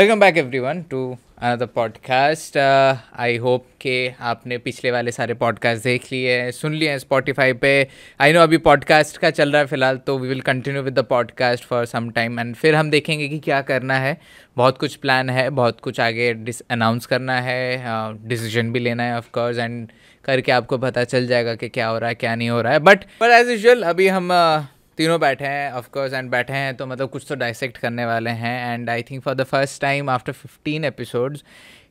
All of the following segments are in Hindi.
Welcome back every one to another podcast I hope के आपने पिछले वाले सारे पॉडकास्ट देख लिए हैं सुन लिए हैं स्पॉटिफाई पे आई नो अभी पॉडकास्ट का चल रहा है फिलहाल तो we will continue with the podcast for some time and फिर हम देखेंगे कि क्या करना है बहुत कुछ प्लान है बहुत कुछ आगे डिस अनाउंस करना है डिसीजन uh, भी लेना है ऑफकोर्स एंड करके आपको पता चल जाएगा कि क्या हो रहा है क्या नहीं हो रहा है बट पर एज यूजल अभी हम uh, तीनों बैठे हैं ऑफ कोर्स एंड बैठे हैं तो मतलब कुछ तो डाइसेक्ट करने वाले हैं and I think for the first time after fifteen episodes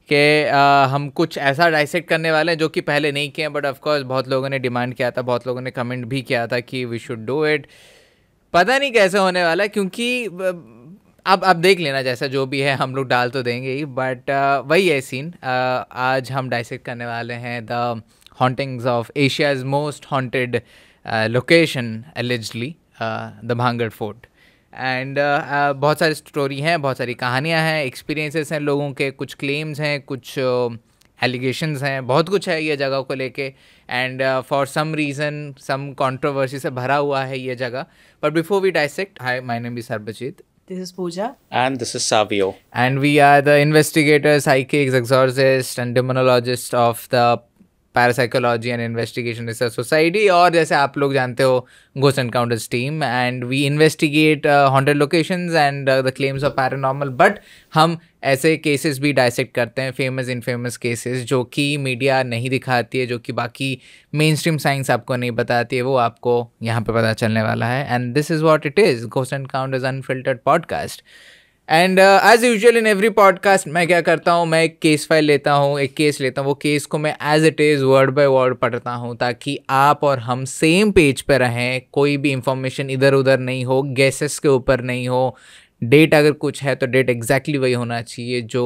के uh, हम कुछ ऐसा डाइसेक्ट करने वाले हैं जो कि पहले नहीं किए बट ऑफकोर्स बहुत लोगों ने डिमांड किया था बहुत लोगों ने कमेंट भी किया था कि वी शुड डू इट पता नहीं कैसे होने वाला क्योंकि uh, अब अब देख लेना जैसा जो भी है हम लोग डाल तो देंगे ही बट uh, वही है सीन आज हम डाइसेक्ट करने वाले हैं the hauntings of Asia's most haunted location allegedly the Bhangarh fort and बहुत सारी स्टोरी हैं बहुत सारी कहानियाँ हैं एक्सपीरियंसेस हैं लोगों के कुछ क्लेम्स हैं कुछ एलिगेशंस uh, हैं बहुत कुछ है ये जगह को लेके and for some reason some controversy से भरा हुआ है ये जगह but before we dissect hi my name is Sarabjit This is Pooja. And this is Savio. And we are the investigators, psychics, exorcists, and demonologists of the parapsychology and investigation research society और जैसे आप लोग जानते हो ghost encounters team and we investigate hundred location and the claims of paranormal but हम ऐसे केसेस भी डायसेक्ट करते हैं फेमस इन फेमस केसेस जो कि मीडिया नहीं दिखाती है जो कि बाकी मेन स्ट्रीम साइंस आपको नहीं बताती है वो आपको यहाँ पर पता चलने वाला है and this is what it is ghost encounters unfiltered podcast and as usual in every podcast मैं क्या करता हूँ मैं एक केस फाइल लेता हूँ एक केस लेता हूँ वो केस को मैं as it is word by word पढ़ता हूँ ताकि आप और हम सेम पेज पर रहें कोई भी इंफॉर्मेशन इधर उधर नहीं हो गैसेस के ऊपर नहीं हो डेट अगर कुछ है तो डेट एग्जैक्टली वही होना चाहिए जो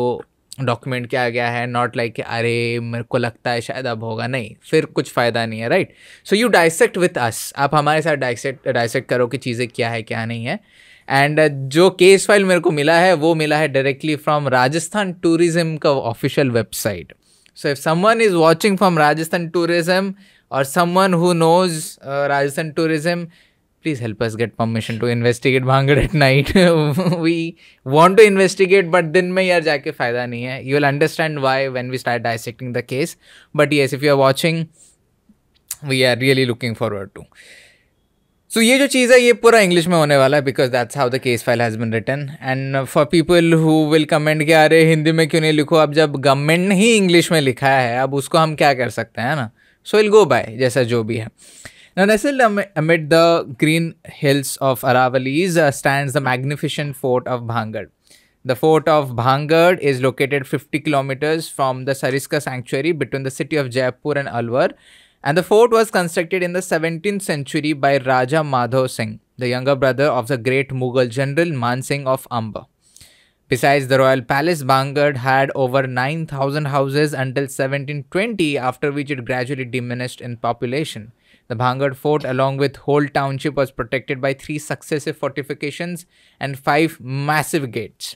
डॉक्यूमेंट क्या गया है नॉट लाइक like, अरे मेरे को लगता है शायद अब होगा नहीं फिर कुछ फ़ायदा नहीं है right so you dissect with us आप हमारे साथ डाइसेक्ट डाइसेक्ट करो कि चीज़ें क्या है क्या नहीं है एंड uh, जो केस फाइल मेरे को मिला है वो मिला है डायरेक्टली फ्रॉम राजस्थान टूरिज्म का official website so if someone is watching from Rajasthan tourism और someone who knows Rajasthan tourism please help us get permission to investigate Bhangarh at night we want to investigate but दिन में यार जाके फ़ायदा नहीं है you will understand why when we start dissecting the case but yes if you are watching we are really looking forward to so ये जो चीज़ है ये पूरा इंग्लिश में होने वाला है because that's how the case file has been written and for people who will comment कि अरे हिंदी में क्यों नहीं लिखो अब जब गवर्नमेंट ने ही इंग्लिश में लिखा है अब उसको हम क्या कर सकते हैं ना सो विल गो बाय जैसा जो भी है amid the green hills of Aravallis stand the magnificent fort of Bhangarh the fort of Bhangarh is located fifty kilometres from the Sariska sanctuary between the city of Jaipur and Alwar and the fort was constructed in the 17th century by Raja Madho Singh, the younger brother of the great Mughal general Man Singh of Amber. Besides the royal palace, Bangad had over 9,000 houses until 1720, after which it gradually diminished in population. The Bangad fort, along with whole township, was protected by three successive fortifications and five massive gates.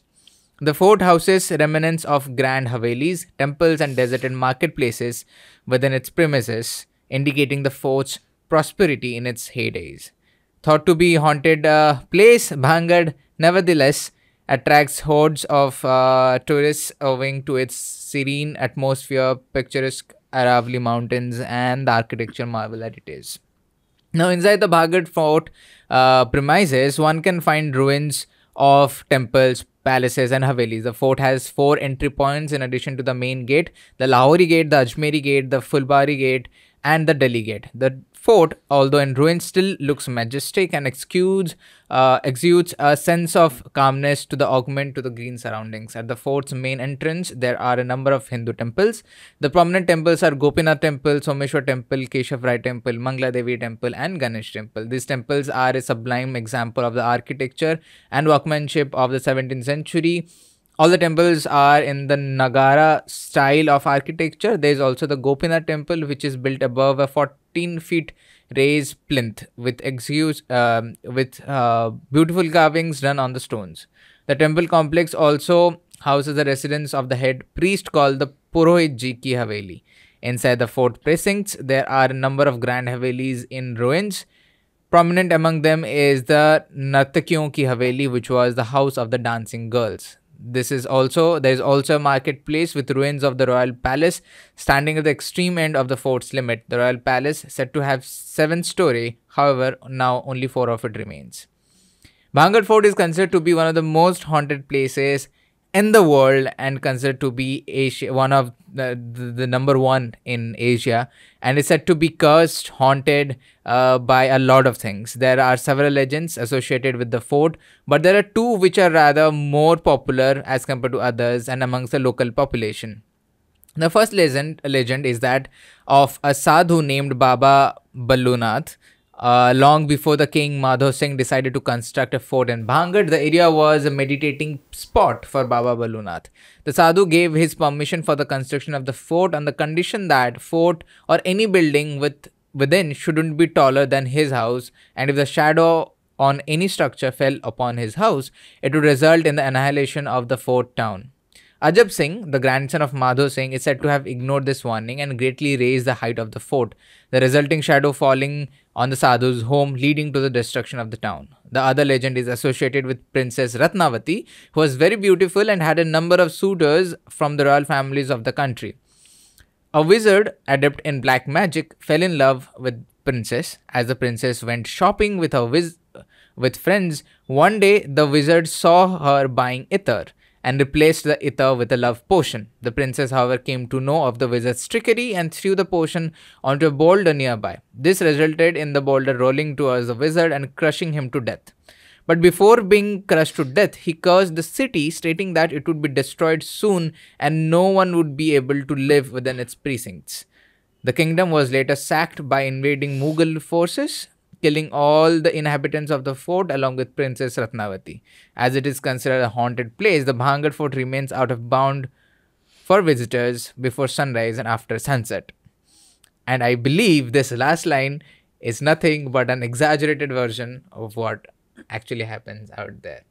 The fort houses remnants of grand havelis, temples, and deserted marketplaces within its premises, indicating the fort's prosperity in its heydays. Thought to be haunted uh, place, Bhangad nevertheless attracts hordes of uh, tourists owing to its serene atmosphere, picturesque Aravalli Mountains, and the architecture marvel that it is. Now, inside the Bhagad fort uh, premises, one can find ruins of temples, palaces, and havelis. The fort has four entry points in addition to the main gate the Lahori gate, the Ajmeri gate, the Fulbari gate, and the delegate. The fort, although in ruins, still looks majestic and exudes, uh, exudes a sense of calmness to the augment to the green surroundings. At the fort's main entrance, there are a number of Hindu temples. The prominent temples are Gopinath Temple, Someshwar Temple, Keshav Rai Temple, Mangla Devi Temple, and Ganesh Temple. These temples are a sublime example of the architecture and workmanship of the 17th century. All the temples are in the Nagara style of architecture. There is also the Gopinath temple, which is built above a 14 feet raised plinth with excuse, um, with uh, beautiful carvings done on the stones. The temple complex also houses the residence of the head priest called the Purohit Ki Haveli. Inside the fort precincts, there are a number of grand havelis in ruins. Prominent among them is the Nartakyon Ki Haveli, which was the house of the dancing girls. This is also there is also a marketplace with ruins of the royal palace standing at the extreme end of the fort's limit. The royal palace said to have seven story, however, now only four of it remains. Bangal Fort is considered to be one of the most haunted places in the world and considered to be Asia, one of the, the, number one in Asia, and is said to be cursed, haunted uh, by a lot of things. There are several legends associated with the fort, but there are two which are rather more popular as compared to others and amongst the local population. The first legend legend is that of a sadhu named Baba Balunath. Uh, long before the king Madho Singh decided to construct a fort in Bhangad, the area was a meditating spot for Baba Balunath. The sadhu gave his permission for the construction of the fort on the condition that fort or any building with, within shouldn't be taller than his house, and if the shadow on any structure fell upon his house, it would result in the annihilation of the fort town. Ajab Singh, the grandson of Madho Singh, is said to have ignored this warning and greatly raised the height of the fort. The resulting shadow falling on the sadhu's home, leading to the destruction of the town. The other legend is associated with Princess Ratnavati, who was very beautiful and had a number of suitors from the royal families of the country. A wizard, adept in black magic, fell in love with princess. As the princess went shopping with her wiz- with friends, one day the wizard saw her buying ether and replaced the ether with a love potion. The princess, however, came to know of the wizard's trickery and threw the potion onto a boulder nearby. This resulted in the boulder rolling towards the wizard and crushing him to death. But before being crushed to death, he cursed the city, stating that it would be destroyed soon and no one would be able to live within its precincts. The kingdom was later sacked by invading Mughal forces, killing all the inhabitants of the fort along with Princess Ratnavati. As it is considered a haunted place, the Bhangar fort remains out of bound for visitors before sunrise and after sunset. And I believe this last line is nothing but an exaggerated version of what actually happens out there.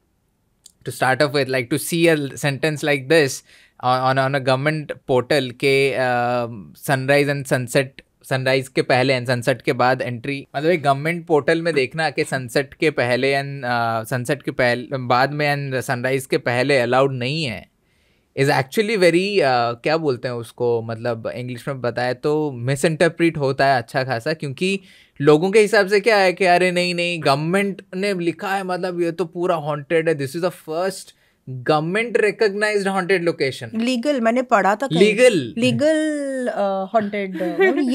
To start off with, like to see a sentence like this on, on, a government portal, K, uh, sunrise and sunset sunrise के पहले एंड सनसेट के बाद एंट्री मतलब एक गवर्नमेंट पोर्टल में देखना कि सनसेट के पहले एंड uh, सनसेट के पहले बाद में एंड सनराइज के पहले अलाउड नहीं है इज़ एक्चुअली वेरी क्या बोलते हैं उसको मतलब इंग्लिश में बताए तो मिस इंटरप्रिट होता है अच्छा खासा क्योंकि लोगों के हिसाब से क्या है कि अरे नहीं नहीं गवर्नमेंट ने लिखा है मतलब ये तो पूरा हॉन्टेड है this is the first government recognise haunted location legal मैंने पढ़ा था लीगल लीगल हॉन्टेड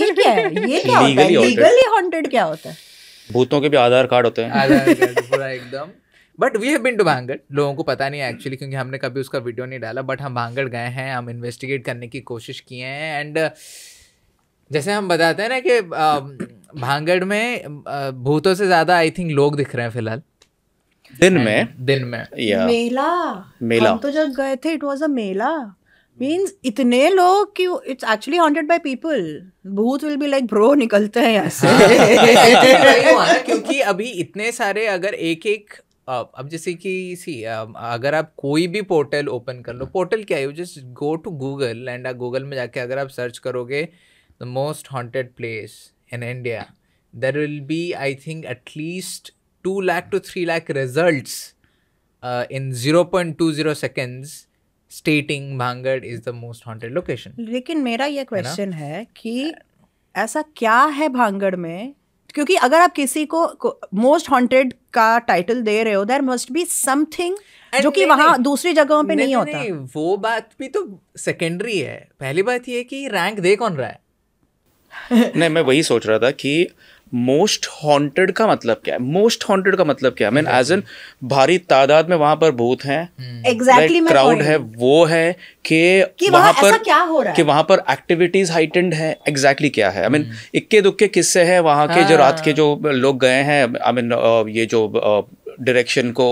ये क्या है ये क्या होता है लीगली हॉन्टेड क्या होता है भूतों के भी आधार कार्ड होते हैं आधार कार्ड पूरा एकदम but we have been to Bhangarh लोगों को पता नहीं एक्चुअली क्योंकि हमने कभी उसका वीडियो नहीं डाला बट हम भांगड़ गए हैं हम इन्वेस्टिगेट करने की कोशिश किए हैं एंड uh, जैसे हम बताते हैं ना कि भांगड़ um, में uh, भूतों से ज़्यादा आई थिंक लोग दिख रहे हैं फिलहाल दिन में दिन में या मेला मेला हम तो जब गए थे it was a mela means इतने लोग कि it's actually haunted by people भूत विल बी लाइक ब्रो निकलते हैं यहाँ से हाँ. क्योंकि अभी इतने सारे अगर एक एक अब जैसे कि सी um, अगर आप कोई भी पोर्टल ओपन कर लो पोर्टल क्या है just go to Google and Google में जाके अगर आप सर्च करोगे the most haunted place in India there will be I think at least two two three to result in zero point two zero seconds stating Bhangarh is the most haunted location लेकिन मेरा ये क्वेश्चन है कि ऐसा क्या है भांगड़ में क्योंकि अगर आप किसी को मोस्ट हॉन्टेड का टाइटल दे रहे हो देर मस्ट बी समथिंग जो कि वहां दूसरी जगहों पे नहीं, नहीं होता नहीं, वो बात भी तो सेकेंडरी है पहली बात ये कि रैंक दे कौन रहा है नहीं मैं वही सोच रहा था कि मोस्ट हॉन्टेड का मतलब क्या है मोस्ट हॉन्टेड का मतलब क्या मीन एज एन भारी तादाद में वहां पर भूत हैं एग्जैक्टली hmm. exactly क्राउड है वो है कि वहां पर क्या हो रहा है कि वहां पर एक्टिविटीज हाइटेंड है एग्जैक्टली exactly क्या है आई मीन hmm. इक्के दुक्के किस्से हैं वहां के जो रात के हाँ। जो लोग गए हैं आई मीन ये जो डायरेक्शन को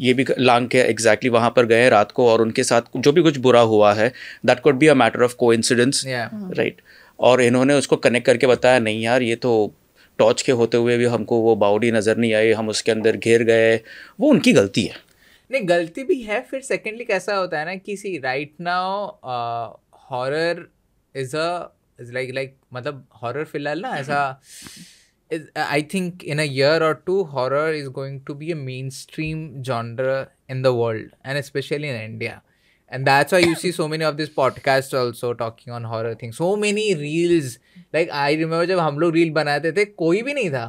ये भी लांग के एग्जैक्टली exactly वहां पर गए रात को और उनके साथ जो भी कुछ बुरा हुआ है that could be a matter of को राइट और इन्होंने उसको कनेक्ट करके बताया नहीं यार ये तो टॉर्च के होते हुए भी हमको वो बाउडी नज़र नहीं आई हम उसके अंदर घिर गए वो उनकी गलती है नहीं गलती भी है फिर सेकेंडली कैसा होता है ना कि see right now horror is a is like like मतलब हॉरर फिलहाल ना ऐसा I think in a year और two horror is going to be a mainstream genre in the world and specially in India and that's why you see so many of this podcast also talking on horror things so many reels like i remember jab hum log reel banate the koi bhi nahi tha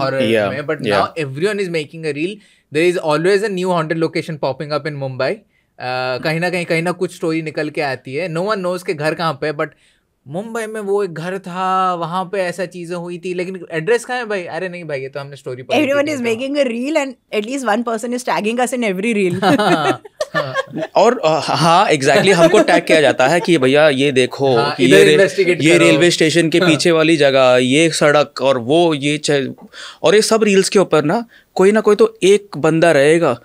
horror yeah, mein but yeah. now everyone is making a reel there is always a new haunted location popping up in mumbai कहीं ना कहीं कहीं ना कुछ स्टोरी निकल के आती है नो वन नोज के घर कहाँ पे बट मुंबई में वो एक घर था वहां पे ऐसा चीजें हुई थी लेकिन एड्रेस कहाँ है भाई अरे नहीं भाई ये तो हमने story everyone is making a reel and at least one person is tagging us in every reel और हाँ एग्जैक्टली exactly, हमको टैग किया जाता है कि भैया ये देखो हाँ, कि ये रे, ये रेलवे स्टेशन के हाँ. पीछे वाली जगह ये सड़क और वो ये और ये सब रील्स के ऊपर ना कोई ना कोई तो एक बंदा रहेगा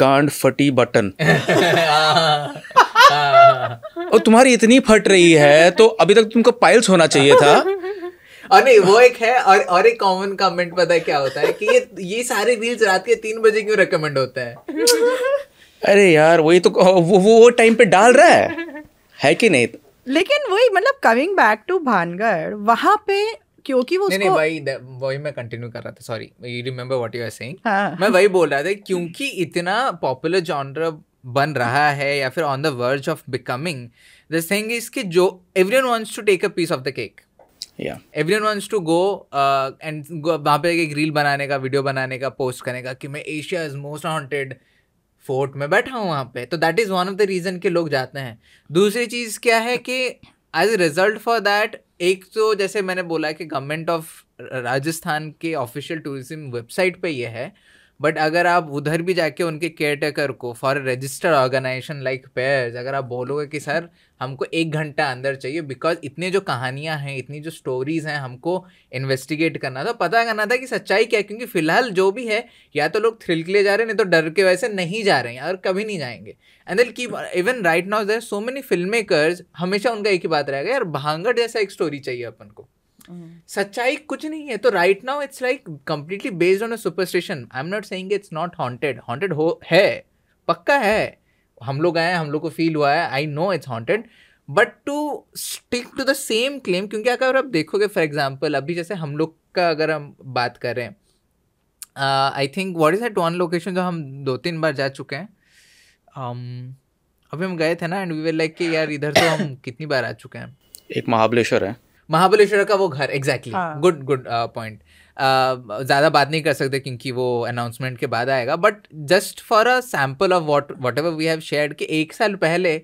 गांड फटी बटन हाँ। और तुम्हारी इतनी फट रही है तो अभी तक तुमको पाइल्स होना चाहिए था और नहीं वो एक है और और एक कॉमन कमेंट पता है क्या होता है कि ये ये सारे रील्स रात के तीन बजे क्यों रेकमेंड होता है अरे यार वही तो वो वो वो टाइम पे डाल रहा है है कि नहीं लेकिन वही मतलब कमिंग बैक टू भानगढ़ वहां पे क्योंकि वो नहीं, उसको नहीं भाई वही मैं कंटिन्यू कर रहा था sorry you remember what you are saying मैं वही बोल रहा था क्योंकि इतना पॉपुलर जॉनर बन रहा है या फिर on the verge of becoming the thing is कि जो everyone wants to take a piece of the cake every one wants to go and वहां पे एक रील बनाने का वीडियो बनाने का पोस्ट करने का कि मैं Asia is most haunted fort में बैठा हूँ वहाँ पे तो that is one of the reason के लोग जाते हैं दूसरी चीज़ क्या है कि as a result for that एक तो जैसे मैंने बोला कि गवर्नमेंट ऑफ राजस्थान के ऑफिशियल टूरिज्म वेबसाइट पे ये है बट अगर आप उधर भी जाके उनके केयर टेकर को for registered organisation like pairs अगर आप बोलोगे कि सर हमको एक घंटा अंदर चाहिए बिकॉज इतने जो कहानियाँ हैं इतनी जो स्टोरीज हैं हमको इन्वेस्टिगेट करना था पता करना था कि सच्चाई क्या है क्योंकि फिलहाल जो भी है या तो लोग थ्रिल के लिए जा रहे हैं नहीं तो डर के वजह से नहीं जा रहे हैं और कभी नहीं जाएंगे एंड दिल की even right now there so many film makers हमेशा उनका एक ही बात रहेगा यार भांगड़ जैसा एक स्टोरी चाहिए अपन को हम्म। सच्चाई कुछ नहीं है तो right now it's like completely based on a superstition I am not saying it's not haunted haunted हो है पक्का है हम लोग आए हैं हम लोग को फील हुआ है I know it's haunted but to stick to the same claim क्योंकि अगर आप देखोगे फॉर एग्जाम्पल अभी जैसे हम लोग का अगर हम बात करें I think what is that one location जो हम दो तीन बार जा चुके हैं um, अभी हम गए थे ना एंड वी वेर लाइक कि यार इधर तो हम कितनी बार आ चुके हैं एक महाबलेश्वर है महाबलेश्वर का वो घर एग्जैक्टली गुड गुड पॉइंट ज़्यादा बात नहीं कर सकते क्योंकि वो अनाउंसमेंट के बाद आएगा but just for a sample of what whatever we have share कि एक साल पहले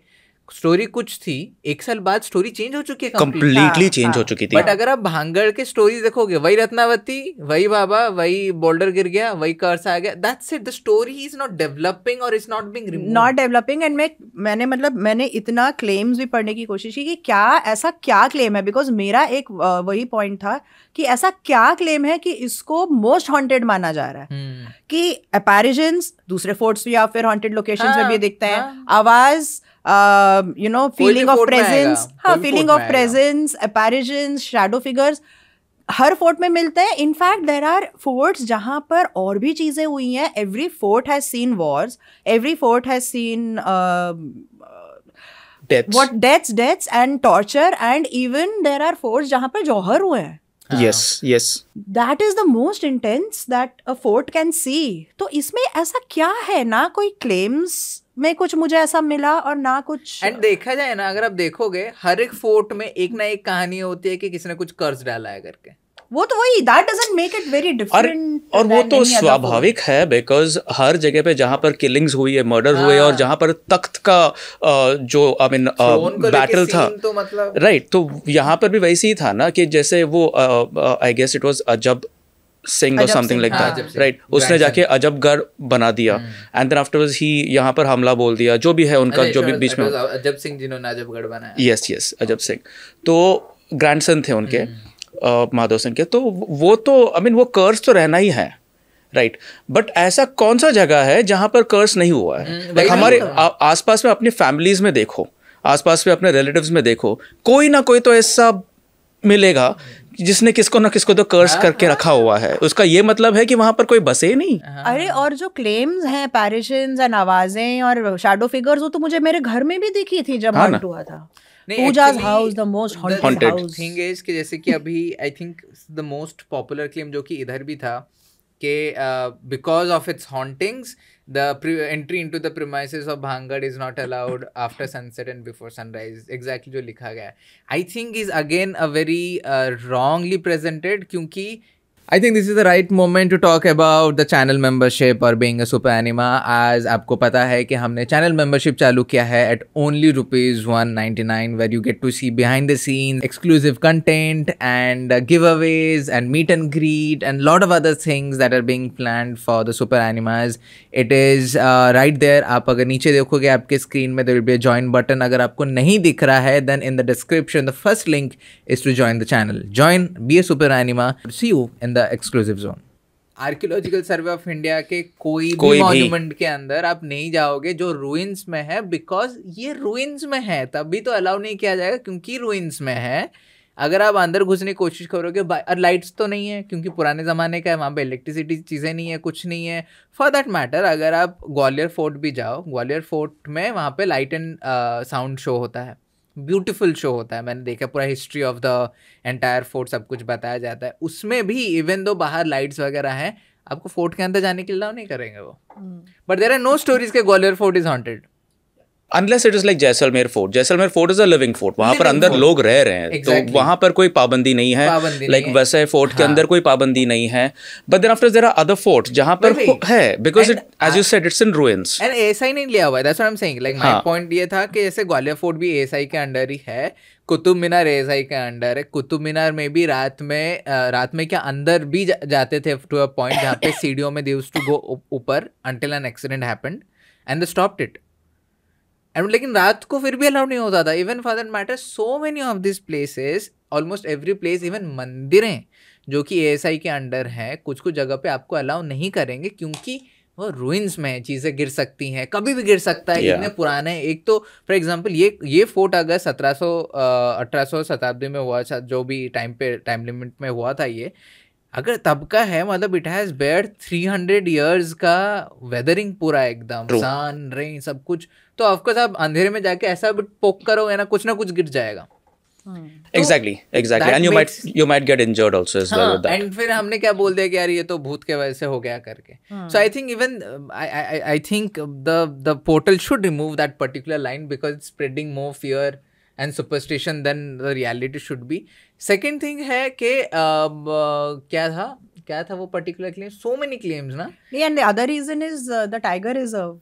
स्टोरी कुछ थी एक साल बाद स्टोरी चेंज हो चुकी है कम्प्लीटली चेंज हाँ, हो हाँ। चुकी थी बट अगर आप भांगड़ के स्टोरी देखोगे वही रत्नावती वही बाबा वही बॉर्डर गिर गया वही कर्स आ गया that's it the story is not developing और is not being not developing and मैं मैंने मतलब मैंने इतना क्लेम्स भी पढ़ने की कोशिश की कि क्या ऐसा क्या क्लेम है बिकॉज मेरा एक वही पॉइंट था कि ऐसा क्या क्लेम है कि इसको मोस्ट हॉन्टेड माना जा रहा है hmm. कि अपेरिजन दूसरे फोर्ट्स या फिर हॉन्टेड लोकेशन में भी हाँ, दिखते हैं आवाज़ you know feeling of presence हाँ feeling of presence apparition shadow figures हर फोर्ट में मिलते हैं इनफैक्ट देर आर फोर्ट्स जहाँ पर और भी चीज़ें हुई हैं every fort has seen wars every fort has seen what deaths deaths and torture and even there are forts जहाँ पर जौहर हुए हैं yes yes that is the most intense that a fort can see तो इसमें ऐसा क्या है ना कोई क्लेम्स में कुछ मुझे ऐसा मिला और ना कुछ एंड देखा जाए ना अगर आप देखोगे हर एक फोर्ट में एक ना एक कहानी होती है कि किसी ने कुछ कर्ज डाला है करके वो तो वही that doesn't make it very different और वो तो स्वाभाविक है बिकॉज हर जगह पे जहां पर किलिंग्स हुई है मर्डर हुए और हाँ। जहां पर तख्त का जो आई मीन बैटल था राइट तो, मतलब- तो यहाँ पर भी वैसे ही था ना कि जैसे वो आई गेस इट वाज जब सिंह और समथिंग लाइक दैट राइट उसने जाके अजब घर बना दिया एंड देन आफ्टरवर्ड्स ही यहाँ पर हमला बोल दिया जो भी है उनका जो भी बीच में अजब सिंह जिन्होंने अजब घर बनाया यस यस अजब सिंह तो ग्रैंडसन थे उनके हम्म। माधव सिंह के तो वो तो आई मीन वो कर्ज तो रहना ही है राइट right. बट ऐसा कौन सा जगह है जहाँ पर कर्स नहीं हुआ है हम्म, like हमारे आसपास में अपनी फैमिलीज में देखो आसपास में अपने रिलेटिव्स में देखो कोई ना कोई तो ऐसा मिलेगा जिसने किसको ना किसको तो कर्स हाँ, करके हाँ। रखा हुआ है उसका ये मतलब है कि वहां पर कोई बसे नहीं हाँ। अरे और जो क्लेम्स हैं पैरिशन एंड आवाजें और शेडो फिगर्स वो तो मुझे मेरे घर में भी दिखी थी जब हंट हुआ था जैसे कि अभी I think the most popular claim जो कि इधर भी था कि because of its hauntings the pre- entry into the premises of bhangad is not allowed after sunset and before sunrise exactly jo likha gaya i think is again a very uh, wrongly presented kyunki I think this is the right moment to talk about the channel membership और बींग सुपर एनिमा आज आपको पता है कि हमने चैनल मेंबरशिप चालू किया है at only rupees one ninety nine where you get to see behind the scene exclusive content and giveaways and meet and greet and lot of other things that are being plan for the super animas it is right there आप अगर नीचे देखोगे आपके स्क्रीन में देर बी ज्वाइन बटन अगर आपको नहीं दिख रहा है then in the description the first link is to join the channel join be a super anima see you in exclusive zone archaeological survey of India के कोई, कोई भी मॉन्यूमेंट के अंदर आप नहीं जाओगे जो रूइंस में है बिकॉज ये रूइंस में है तभी तो अलाउ नहीं किया जाएगा क्योंकि रूइंस में है अगर आप अंदर घुसने की कोशिश करोगे और लाइट्स तो नहीं है क्योंकि पुराने ज़माने का है वहाँ पे इलेक्ट्रिसिटी चीज़ें नहीं है कुछ नहीं है फॉर दैट मैटर अगर आप ग्वालियर फोर्ट भी जाओ ग्वालियर फोर्ट में वहाँ पे लाइट एंड साउंड शो होता है ब्यूटीफुल शो होता है मैंने देखा पूरा history of the entire fort सब कुछ बताया जाता है उसमें भी इवन दो बाहर लाइट्स वगैरह हैं आपको फोर्ट के अंदर जाने के लिए अलाउ नहीं करेंगे वो but there are no stories के Gwalior fort is haunted unless it is like Jaisalmer fort Jaisalmer fort is a living fort वहां पर अंदर लोग रह रहे हैं exactly. तो वहां पर कोई पाबंदी नहीं है लाइक वैसे फोर्ट के अंदर कोई पाबंदी नहीं है but then after there are other fort जहां पर है because it as you said it's in ruins and ASI नहीं लिया हुआ है that's what I am saying like my point ये था कि जैसे ग्वालियर फोर्ट भी एएसआई के अंडर ही है कुतुब मीनार एएसआई के अंडर है कुतुब मीनार में भी रात में रात में क्या अंदर भी जा, जाते थे टू अ पॉइंट जहां पे सीढ़ियों में दे टू गो ऊपर until an accident happened and they stopped it and लेकिन रात को फिर भी अलाउड नहीं होता था even for that matter so many of this places almost every place even मंदिरें जो कि एएसआई के अंडर हैं कुछ कुछ जगह पे आपको अलाउ नहीं करेंगे क्योंकि वो रूइंस में चीज़ें गिर सकती हैं कभी भी गिर सकता है yeah. इतने पुराने एक तो फॉर एग्जांपल ये ये फोर्ट अगर सत्रह सौ अठारह शताब्दी में हुआ था जो भी टाइम पे टाइम लिमिट में हुआ था ये अगर तब का है मतलब it has bad three hundred years का वेदरिंग पूरा एकदम सन रेन सब कुछ तो ऑफकोर्स आप अंधेरे में जाके ऐसा पोक करोगे ना कुछ ना कुछ गिर जाएगा portal should remove that particular line because spreading more fear and superstition than the reality should be second thing है कि uh, uh, क्या था क्या था वो particular claim so many claims ना and other reason is the tiger reserve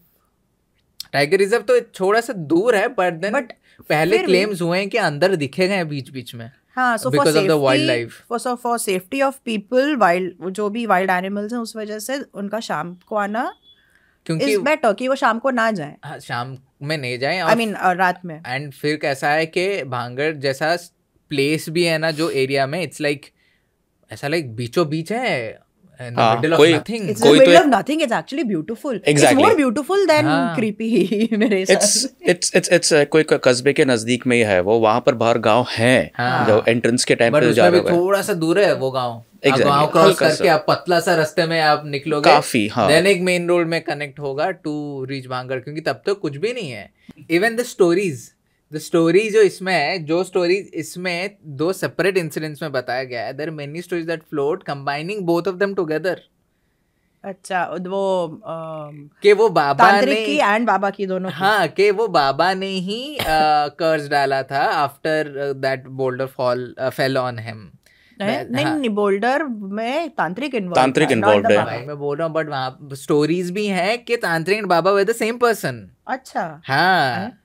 tiger reserve तो थोड़ा सा दूर है बट देन बट पहले क्लेम्स हुए हैं कि अंदर दिखे गए बीच बीच में सेफ्टी ऑफ पीपल वाइल्ड जो भी वाइल्ड एनिमल्स हैं उस वजह से उनका शाम को आना क्योंकि बेटर कि वो शाम को ना जाए हाँ, शाम में नहीं जाए आई मीन रात में एंड फिर कैसा है कि भांगड़ जैसा प्लेस भी है ना जो एरिया में इट्स लाइक like, ऐसा लाइक बीचो बीच है कस्बे के नजदीक में ही है वो वहाँ पर बाहर गाँव है हाँ। जो एंट्रेंस के टाइम पर थोड़ा सा दूर है वो गाँव गांव हाँ, क्रॉस करके आप पतला सा रास्ते में आप निकलोगे काफी हाँ. एक मेन रोड में कनेक्ट होगा टू रीच भांगर क्योंकि तब तो कुछ भी नहीं है even the stories the story जो इसमें है जो स्टोरी इसमें दो सेपरेट इंसिडेंट्स में बताया गया है there many stories that float combining both of them together अच्छा वो आ, के वो बाबा ने की एंड बाबा की दोनों की। हाँ के वो बाबा ने ही कर्ज डाला था after that boulder fall fell on him नहीं हाँ। नहीं बोल्डर में तांत्रिक इन्वॉल्व तांत्रिक इन्वॉल्व है मैं बोल रहा हूँ बट वहाँ स्टोरीज भी हैं कि तांत्रिक एंड बाबा द सेम पर्सन अच्छा हाँ।, हाँ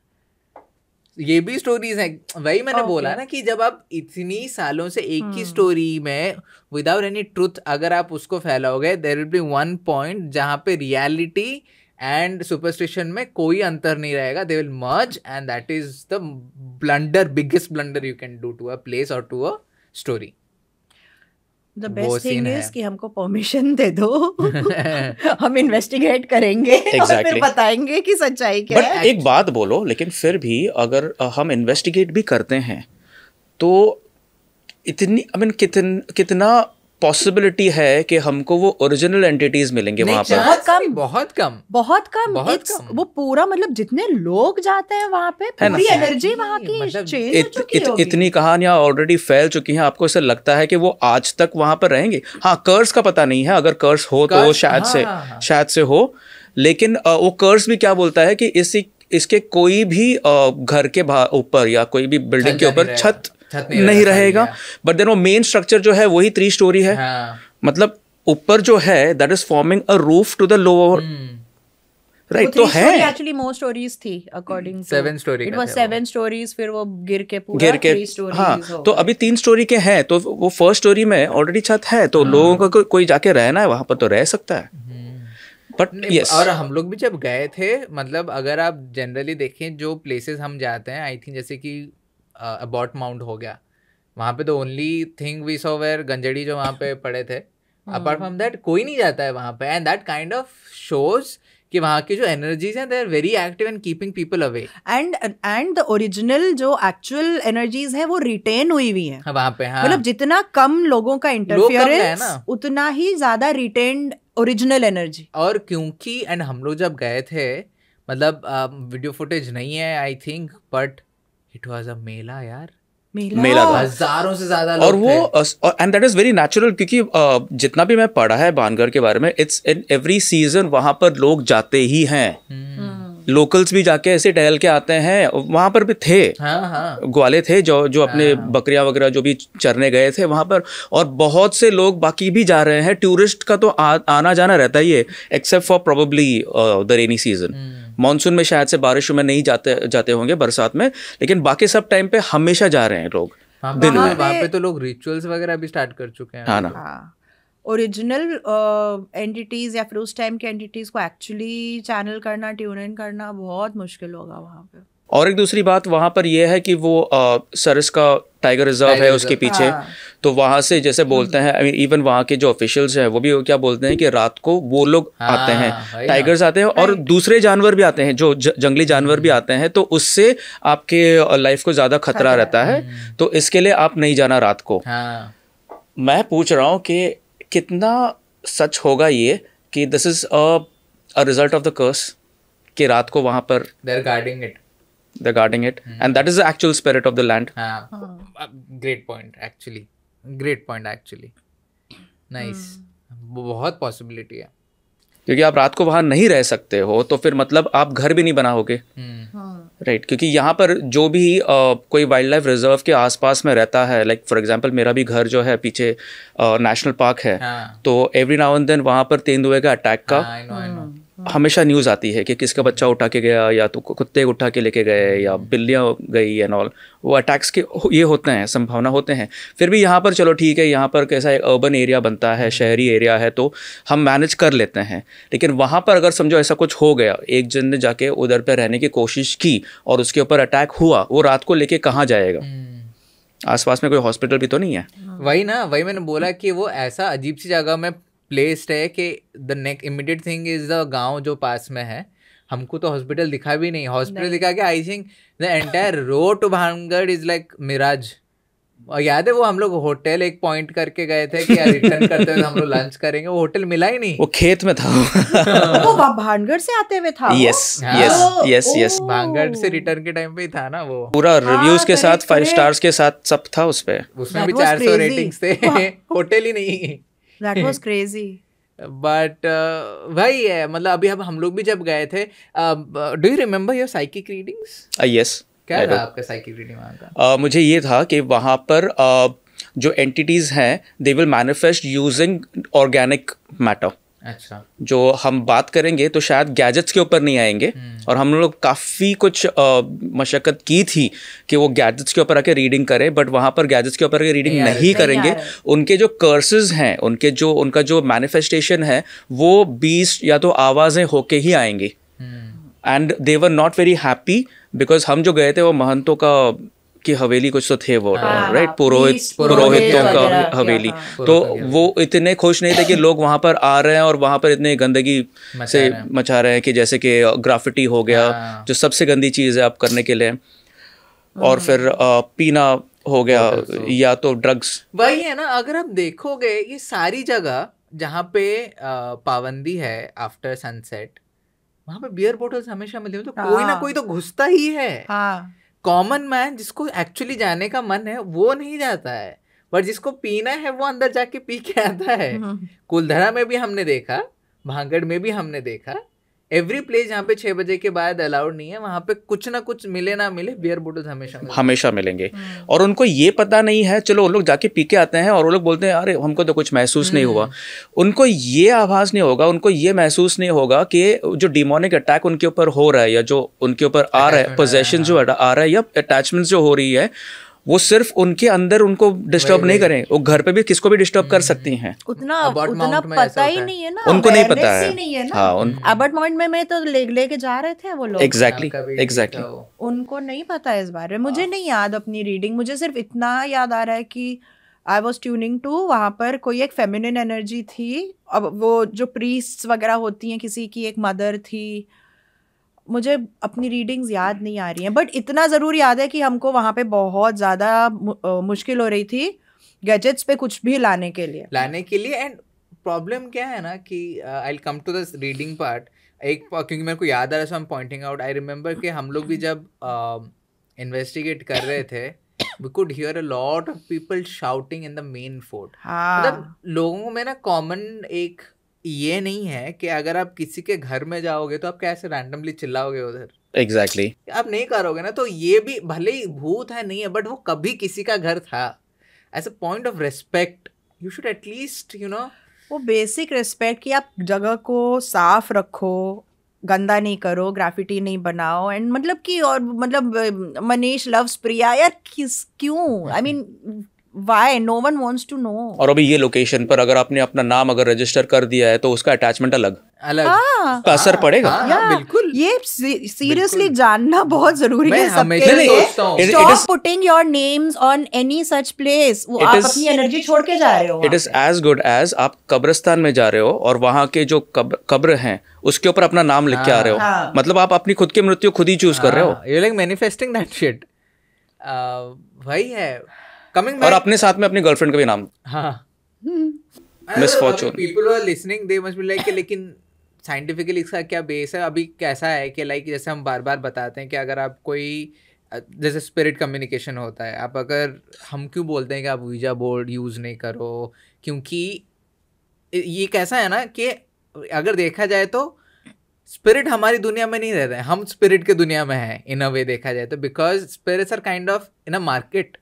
ये भी स्टोरीज हैं वही मैंने okay. बोला ना कि जब आप इतनी सालों से एक hmm. ही स्टोरी हम्म। में विदाउट एनी ट्रुथ अगर आप उसको फैलाओगे there will be one point जहां पे रियलिटी एंड सुपरस्टिशन में कोई अंतर नहीं रहेगा they will merge and that is the blunder biggest blunder you can do to a place और to a story the best thing is कि हमको परमिशन दे दो हम इन्वेस्टिगेट करेंगे exactly. और फिर बताएंगे कि सच्चाई क्या But है एक बात बोलो लेकिन फिर भी अगर हम इन्वेस्टिगेट भी करते हैं तो इतनी आई I मीन mean, कितन कितना पॉसिबिलिटी है कि हमको वो ओरिजिनल एंटिटीज मिलेंगे वहाँ पर बहुत कम बहुत कम बहुत कम बहुत कम वो पूरा मतलब जितने लोग जाते हैं वहाँ पे पूरी एनर्जी वहाँ की मतलब इत, इत, इतनी कहानियां ऑलरेडी फैल चुकी हैं आपको ऐसे लगता है कि वो आज तक वहाँ पर रहेंगे हाँ कर्स का पता नहीं है अगर कर्स हो तो शायद से हाँ, हाँ। शायद से हो लेकिन वो कर्स भी क्या बोलता है कि इसी इसके कोई भी घर के ऊपर या कोई भी बिल्डिंग के ऊपर छत नहीं, नहीं रहेगा बट देन वो मेन स्ट्रक्चर जो है वही थ्री स्टोरी है हाँ. मतलब ऊपर जो है that is forming a roof to the lower right तो है एक्चुअली मोर स्टोरीज थी according seven story it was seven stories फिर वो गिर के पूरा गिर के थ्री हाँ तो अभी तीन स्टोरी के हैं तो वो फर्स्ट स्टोरी में ऑलरेडी छत है तो हाँ। लोगों का कोई जाके रहना है वहां पर तो रह सकता है बट हम्म। yes. और हम लोग भी जब गए थे मतलब अगर आप जनरली देखें जो प्लेसेस हम जाते हैं आई थिंक जैसे कि अबॉट माउंट हो गया वहाँ पे तो only thing we saw were गंजड़ी जो वहाँ पे पड़े थे अपार्ट फ्रॉम दैट कोई नहीं जाता है वहाँ पे and that kind of shows कि वहाँ की जो एनर्जीज हैं they are very active and keeping people away and and the original जो एक्चुअल एनर्जीज हैं वो रिटेन हुई हुई हैं हाँ, वहाँ पे हाँ मतलब जितना कम लोगों का इंटरफियरेंस उतना ही ज्यादा रिटेन ओरिजिनल एनर्जी और क्योंकि एंड हम लोग जब गए थे मतलब वीडियो uh, फुटेज नहीं है I think but it was a mela यार मेला, हजारों से ज्यादा और वो and that is very natural क्योंकि uh, जितना भी मैं पढ़ा है बानगढ़ के बारे में इट्स इन एवरी सीजन वहां पर लोग जाते ही हैं लोकल्स हम्म। hmm. हाँ। भी जाके ऐसे टहल के आते हैं वहां पर भी थे हाँ, हाँ। ग्वाले थे जो जो अपने हाँ. बकरियां वगैरह जो भी चरने गए थे वहां पर और बहुत से लोग बाकी भी जा रहे हैं टूरिस्ट का तो आ, आना जाना रहता ही है except for probably the rainy season hmm. Monsoon में शायद से बारिश में नहीं जाते जाते होंगे बरसात में लेकिन बाकी सब टाइम पे हमेशा जा रहे हैं लोग दिन में वहाँ पे तो लोग रिचुअल्स वगैरह भी स्टार्ट कर चुके हैं हाँ ना ओरिजिनल एंटिटीज़ uh, या फिर उस टाइम के एंटिटीज़ को एक्चुअली चैनल करना ट्यून इन करना बहुत मुश्किल होगा वहाँ पे और एक दूसरी बात वहाँ पर यह है कि वो आ, सरस का टाइगर रिजर्व है उसके पीछे हाँ। तो वहाँ से जैसे हम्म। बोलते हैं आई मीन इवन वहाँ के जो ऑफिशियल्स हैं वो भी क्या बोलते हैं कि रात को वो लोग हाँ, आते हैं टाइगर्स आते हैं और दूसरे जानवर भी आते हैं जो जंगली जानवर भी हम्म। आते हैं तो उससे आपके लाइफ को ज़्यादा खतरा रहता है हम्म। तो इसके लिए आप नहीं जाना रात को हाँ। मैं पूछ रहा हूँ कि कितना सच होगा ये कि this is a result of the curse कि रात को वहाँ पर they're guarding it they're guarding it mm. hmm and that is the actual spirit of the land ah. uh, oh. great point actually great point actually nice hmm. बहुत possibility है क्योंकि आप रात को वहां नहीं रह सकते हो तो फिर मतलब आप घर भी नहीं बनाओगे राइट hmm. हाँ। right, क्योंकि यहाँ पर जो भी आ, कोई वाइल्ड लाइफ रिजर्व के आसपास में रहता है लाइक फॉर एग्जांपल मेरा भी घर जो है पीछे नेशनल पार्क है हाँ. तो एवरी नाउ एंड देन वहां पर तेंदुए का अटैक का हाँ, I know, I know. हमेशा न्यूज़ आती है कि किसका बच्चा उठा के गया या तो कुत्ते उठा के लेके गए या बिल्लियाँ गई एंड ऑल वो अटैक्स के ये होते हैं संभावना होते हैं फिर भी यहाँ पर चलो ठीक है यहाँ पर कैसा एक अर्बन एरिया बनता है शहरी एरिया है तो हम मैनेज कर लेते हैं लेकिन वहाँ पर अगर समझो ऐसा कुछ हो गया एक जन ने जाके उधर पर रहने की कोशिश की और उसके ऊपर अटैक हुआ वो रात को लेके कहाँ जाएगा हम्म। आसपास में कोई हॉस्पिटल भी तो नहीं है वही ना वही मैंने बोला कि वो ऐसा अजीब सी जगह में प्लेस्ड है कि the next immediate thing is the gaon जो पास में है हमको तो हॉस्पिटल दिखा भी नहीं हॉस्पिटल दिखा के I think the entire road to Bhangarh is like mirage और याद है वो हम लोग होटल एक पॉइंट करके गए थे कि रिटर्न करते हुए हम लोग लंच करेंगे वो होटल मिला ही नहीं वो खेत में था वो भानगढ़ से आते हुए था yes yes yes yes Bhangarh से रिटर्न के टाइम पे ही था ना वो पूरा रिव्यूज हाँ, के तो साथ फाइव स्टार्स तो के साथ सब था उस उसमें भी चार सौ रेटिंग्स थे होटल ही नहीं दैट वाज क्रेजी बट वही है मतलब अभी हम हम लोग भी जब गए थे do you remember your psychic readings yes क्या था आपका साइकिक रीडिंग वहाँ का uh, मुझे ये था कि वहाँ पर uh, जो एंटिटीज़ हैं they will manifest using organic matter अच्छा जो हम बात करेंगे तो शायद गैजेट्स के ऊपर नहीं आएंगे हम्म। और हम लोग काफ़ी कुछ मशक्क़त की थी कि वो गैजेट्स के ऊपर आके रीडिंग करें बट वहाँ पर गैजेट्स के ऊपर आके रीडिंग नहीं, नहीं करेंगे उनके जो कर्सेज हैं उनके जो उनका जो मैनिफेस्टेशन है वो बीस या तो आवाज़ें होके ही आएंगी and they were not very happy because हम जो गए थे वो महंतों का की हवेली कुछ तो थे वो हाँ, हाँ, हाँ। राइट पुरोहित पुरोहितों का हवेली तो वो इतने खुश नहीं थे कि लोग वहां पर आ रहे हैं और वहां पर इतने गंदगी से मचा रहे हैं कि जैसे कि ग्राफिटी हो गया जो सबसे गंदी चीज़ है आप करने के लिए और हम्म। फिर पीना हो गया या तो ड्रग्स वही है ना अगर आप देखोगे ये सारी जगह जहाँ पे पाबंदी है आफ्टर सनसेट वहाँ पे बियर बोटल्स हमेशा मिलती है तो कोई ना कोई तो घुसता ही है हाँ कॉमन मैन जिसको एक्चुअली जाने का मन है वो नहीं जाता है बट जिसको पीना है वो अंदर जाके पी के आता है हम्म। कुलधरा में भी हमने देखा भांगड़ में भी हमने देखा एवरी प्लेस यहाँ पे छह बजे के बाद अलाउड नहीं है वहाँ पे कुछ ना कुछ मिले ना मिले बियर बोटल हमेशा मिले। हमेशा मिलेंगे हम्म। और उनको ये पता नहीं है चलो उन लोग जाके पी के आते हैं और वो लोग बोलते हैं अरे हमको तो कुछ महसूस नहीं हुआ हम्म। उनको ये आभास नहीं होगा उनको ये महसूस नहीं होगा कि जो डिमोनिक अटैक उनके ऊपर हो रहा है या जो उनके ऊपर आ रहा है पोजेशन जो हाँ। आ रहा है या अटैचमेंट जो हो रही है वो सिर्फ उनके अंदर उनको डिस्टर्ब नहीं करें वो घर पे भी किसको भी डिस्टर्ब कर सकती हैं उतना उतना पता ही नहीं है ना उनको नहीं पता है नहीं है अबर्ट माउंट हाँ, में मैं तो ले लेके जा रहे थे वो लोग एग्जैक्टली एग्जैक्टली उनको नहीं पता है इस बारे में मुझे हाँ। नहीं याद अपनी रीडिंग मुझे सिर्फ इतना याद आ रहा है कि आई वॉज ट्यूनिंग टू वहाँ पर कोई एक फेमिनिन एनर्जी थी अब वो जो प्रीस वगैरह होती हैं किसी की एक मदर थी मुझे अपनी रीडिंग्स याद नहीं आ रही हैं बट इतना ज़रूर याद है कि हमको वहाँ पे बहुत ज़्यादा मुश्किल हो रही थी गैजेट्स पे कुछ भी लाने के लिए लाने के लिए एंड प्रॉब्लम क्या है ना कि I come to the reading part एक क्योंकि मेरे को याद आ रहा so am pointing out I remember कि हम लोग भी जब इन्वेस्टिगेट uh, कर रहे थे we could hear a lot of people shouting in the main fort मतलब लोगों में ना कॉमन एक ये नहीं है कि अगर आप किसी के घर में जाओगे तो आप कैसे रैंडमली चिल्लाओगे उधर एग्जैक्टली exactly. आप नहीं करोगे ना तो ये भी भले ही भूत है नहीं है बट वो कभी किसी का घर था as a point of respect you should at least you know वो बेसिक रेस्पेक्ट कि आप जगह को साफ रखो गंदा नहीं करो ग्राफिटी नहीं बनाओ एंड मतलब कि और मतलब मनीष लव्स प्रिया यार किस क्यों I mean why no one wants to know और अभी ये लोकेशन पर अगर आपने अपना नाम अगर रजिस्टर कर दिया है तो उसका अटैचमेंट अलग अलग हाँ, का असर हाँ, पड़ेगा हाँ, हाँ, बिल्कुल ये सीरियसली जानना बहुत जरूरी है सबके लिए stop putting your names on any such place वो आप अपनी एनर्जी छोड़ के जा रहे हो it is as good as आप कब्रस्तान में जा रहे हो और वहाँ के जो कब्र कब्र हैं उसके ऊपर अपना नाम लिख के आ रहे हो हाँ। हाँ। मतलब आप अपनी खुद की मृत्यु खुद ही चूज कर रहे हो you like manifesting that shit वही है कमिंग और अपने साथ में अपनी गर्लफ्रेंड का भी नाम हाँ miss fortune people are listening they must be like लेकिन साइंटिफिकली इसका क्या बेस है अभी कैसा है कि लाइक जैसे हम बार बार बताते हैं कि अगर आप कोई जैसे स्पिरिट कम्युनिकेशन होता है आप अगर हम क्यों बोलते हैं कि आप वीजा बोर्ड यूज़ नहीं करो क्योंकि ये कैसा है ना कि अगर देखा जाए तो स्पिरिट हमारी दुनिया में नहीं रहता है हम स्पिरिट के दुनिया में हैं इन अ वे देखा जाए तो because spirits are kind of in a market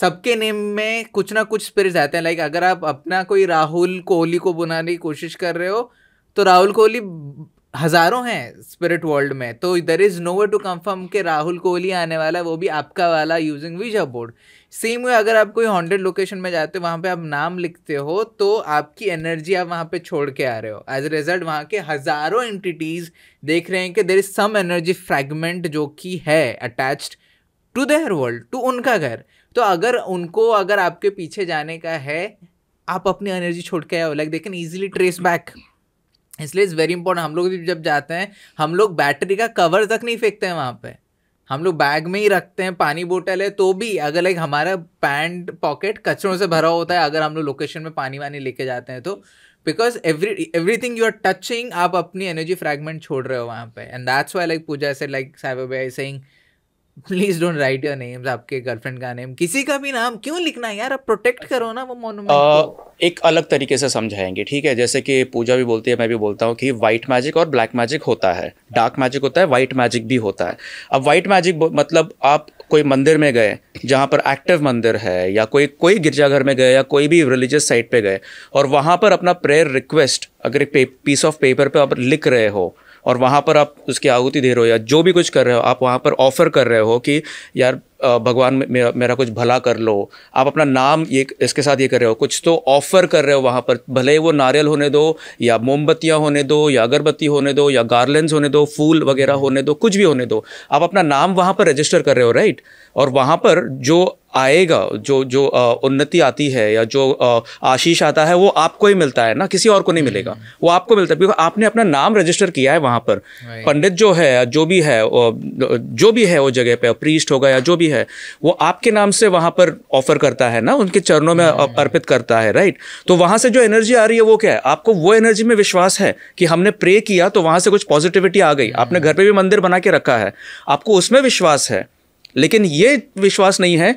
सबके नेम में कुछ ना कुछ स्पिरिट्स आते हैं लाइक अगर आप अपना कोई राहुल कोहली को बनाने की कोशिश कर रहे हो तो राहुल कोहली हजारों हैं स्पिरिट वर्ल्ड में तो there is no way to confirm के राहुल कोहली आने वाला है वो भी आपका वाला using ouija board same way अगर आप कोई हॉन्टेड लोकेशन में जाते हो वहाँ पे आप नाम लिखते हो तो आपकी एनर्जी आप वहाँ पे छोड़ के आ रहे हो एज ए रिजल्ट वहाँ के हज़ारों एंटिटीज़ देख रहे हैं कि there is some energy fragment जो कि है attached to their world to उनका घर तो अगर उनको अगर आपके पीछे जाने का है आप अपनी एनर्जी छोड़ के आओ like they can easily trace back इसलिए इज़ वेरी इंपॉर्टेंट हम लोग भी जब जाते हैं हम लोग बैटरी का कवर तक नहीं फेंकते हैं वहाँ पे हम लोग बैग में ही रखते हैं पानी बोतल है तो भी अगर लाइक हमारा पैंट पॉकेट कचरों से भरा होता है अगर हम लोग लोकेशन में पानी वानी लेके जाते हैं तो because every every thing you are touching आप अपनी एनर्जी फ्रैगमेंट छोड़ रहे हो वहाँ पे and that's why like Puja से like cyber Singh please don't write your names आपके गर्लफ्रेंड का नेम किसी का भी नाम क्यों लिखना यार आप प्रोटेक्ट करो ना वो मोनूमेंट एक अलग तरीके से समझाएंगे ठीक है जैसे कि पूजा भी बोलती है मैं भी बोलता हूँ कि व्हाइट मैजिक और ब्लैक मैजिक होता है डार्क मैजिक होता है वाइट मैजिक भी होता है अब व्हाइट मैजिक मतलब आप कोई मंदिर में गए जहाँ पर एक्टिव मंदिर है या कोई कोई गिरजाघर में गए या कोई भी रिलीजियस साइट पे गए और वहाँ पर अपना प्रेयर रिक्वेस्ट अगर एक पीस ऑफ पेपर पे आप लिख रहे हो और वहाँ पर आप उसकी आहुति दे रहे हो या जो भी कुछ कर रहे हो आप वहाँ पर ऑफ़र कर रहे हो कि यार भगवान मेरा मेरा कुछ भला कर लो आप अपना नाम ये इसके साथ ये कर रहे हो कुछ तो ऑफ़र कर रहे हो वहाँ पर भले वो नारियल होने दो या मोमबत्तियाँ होने दो या अगरबत्ती होने दो या गार्लेंस होने दो फूल वगैरह होने दो कुछ भी होने दो आप अपना नाम वहाँ पर रजिस्टर कर रहे हो राइट right? और वहाँ पर जो आएगा जो जो उन्नति आती है या जो आशीष आता है वो आपको ही मिलता है ना किसी और को नहीं मिलेगा हम्म। वो आपको मिलता है क्योंकि आपने अपना नाम रजिस्टर किया है वहाँ पर पंडित जो है जो भी है जो भी है वो जगह पे प्रीस्ट होगा या जो भी है वो आपके नाम से वहाँ पर ऑफर करता है ना उनके चरणों में हम्म। अर्पित करता है राइट तो वहाँ से जो एनर्जी आ रही है वो क्या है आपको वो एनर्जी में विश्वास है कि हमने प्रे किया तो वहाँ से कुछ पॉजिटिविटी आ गई हम्म। आपने घर पर भी मंदिर बना के रखा है आपको उसमें विश्वास है लेकिन ये विश्वास नहीं है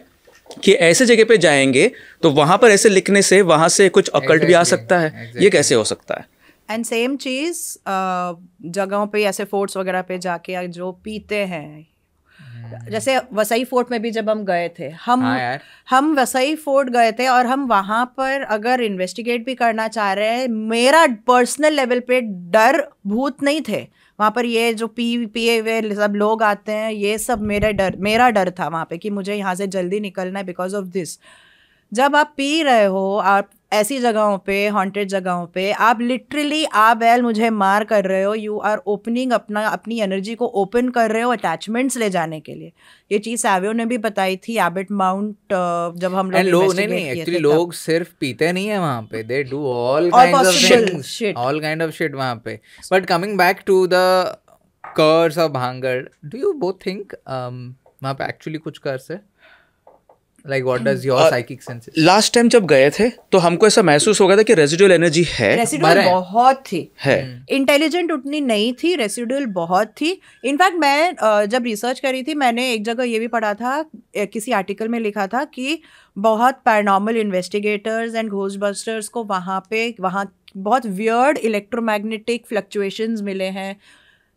कि ऐसे जगह पे जाएंगे तो वहां पर ऐसे लिखने से वहां से कुछ अकल्ट exactly, भी आ सकता है exactly. ये कैसे हो सकता है एंड सेम चीज़ जगहों पे ऐसे फोर्ट्स वगैरह पे जाके जो पीते हैं hmm. जैसे वसई फोर्ट में भी जब हम गए थे हम हाँ हम वसई फोर्ट गए थे और हम वहाँ पर अगर इन्वेस्टिगेट भी करना चाह रहे हैं मेरा पर्सनल लेवल पे डर भूत नहीं थे वहाँ पर ये जो पी पिए हुए सब लोग आते हैं ये सब मेरे डर मेरा डर था वहाँ पे कि मुझे यहाँ से जल्दी निकलना है बिकॉज ऑफ दिस जब आप पी रहे हो आप ऐसी जगहों पे हॉन्टेड जगहों पे आप लिटरली आप बैल मुझे मार कर रहे हो यू आर ओपनिंग अपना अपनी एनर्जी को ओपन कर रहे हो अटैचमेंट्स ले जाने के लिए ये चीज़ सावियो ने भी बताई थी एबिट माउंट uh, जब हम लोग लो, नहीं नहीं एक्चुअली लोग सिर्फ पीते नहीं है वहाँ पे they do all all kind of shit वहाँ पे but coming back to the curse of Bhangarh do you both think वहाँ पे एक्चुअली कुछ कर्स है like what does your psychic senses last time जब गए थे तो हमको ऐसा महसूस हो गया था कि रेसिडुअल एनर्जी है रेसिडुअल बहुत थी है इंटेलिजेंट उतनी नहीं थी रेसिडुअल बहुत थी इनफैक्ट मैं uh, जब रिसर्च करी थी मैंने एक जगह ये भी पढ़ा था किसी आर्टिकल में लिखा था कि बहुत paranormal investigators and ghost busters को वहाँ पे वहाँ बहुत वियर्ड इलेक्ट्रोमैग्नेटिक फ्लक्चुएशंस मिले हैं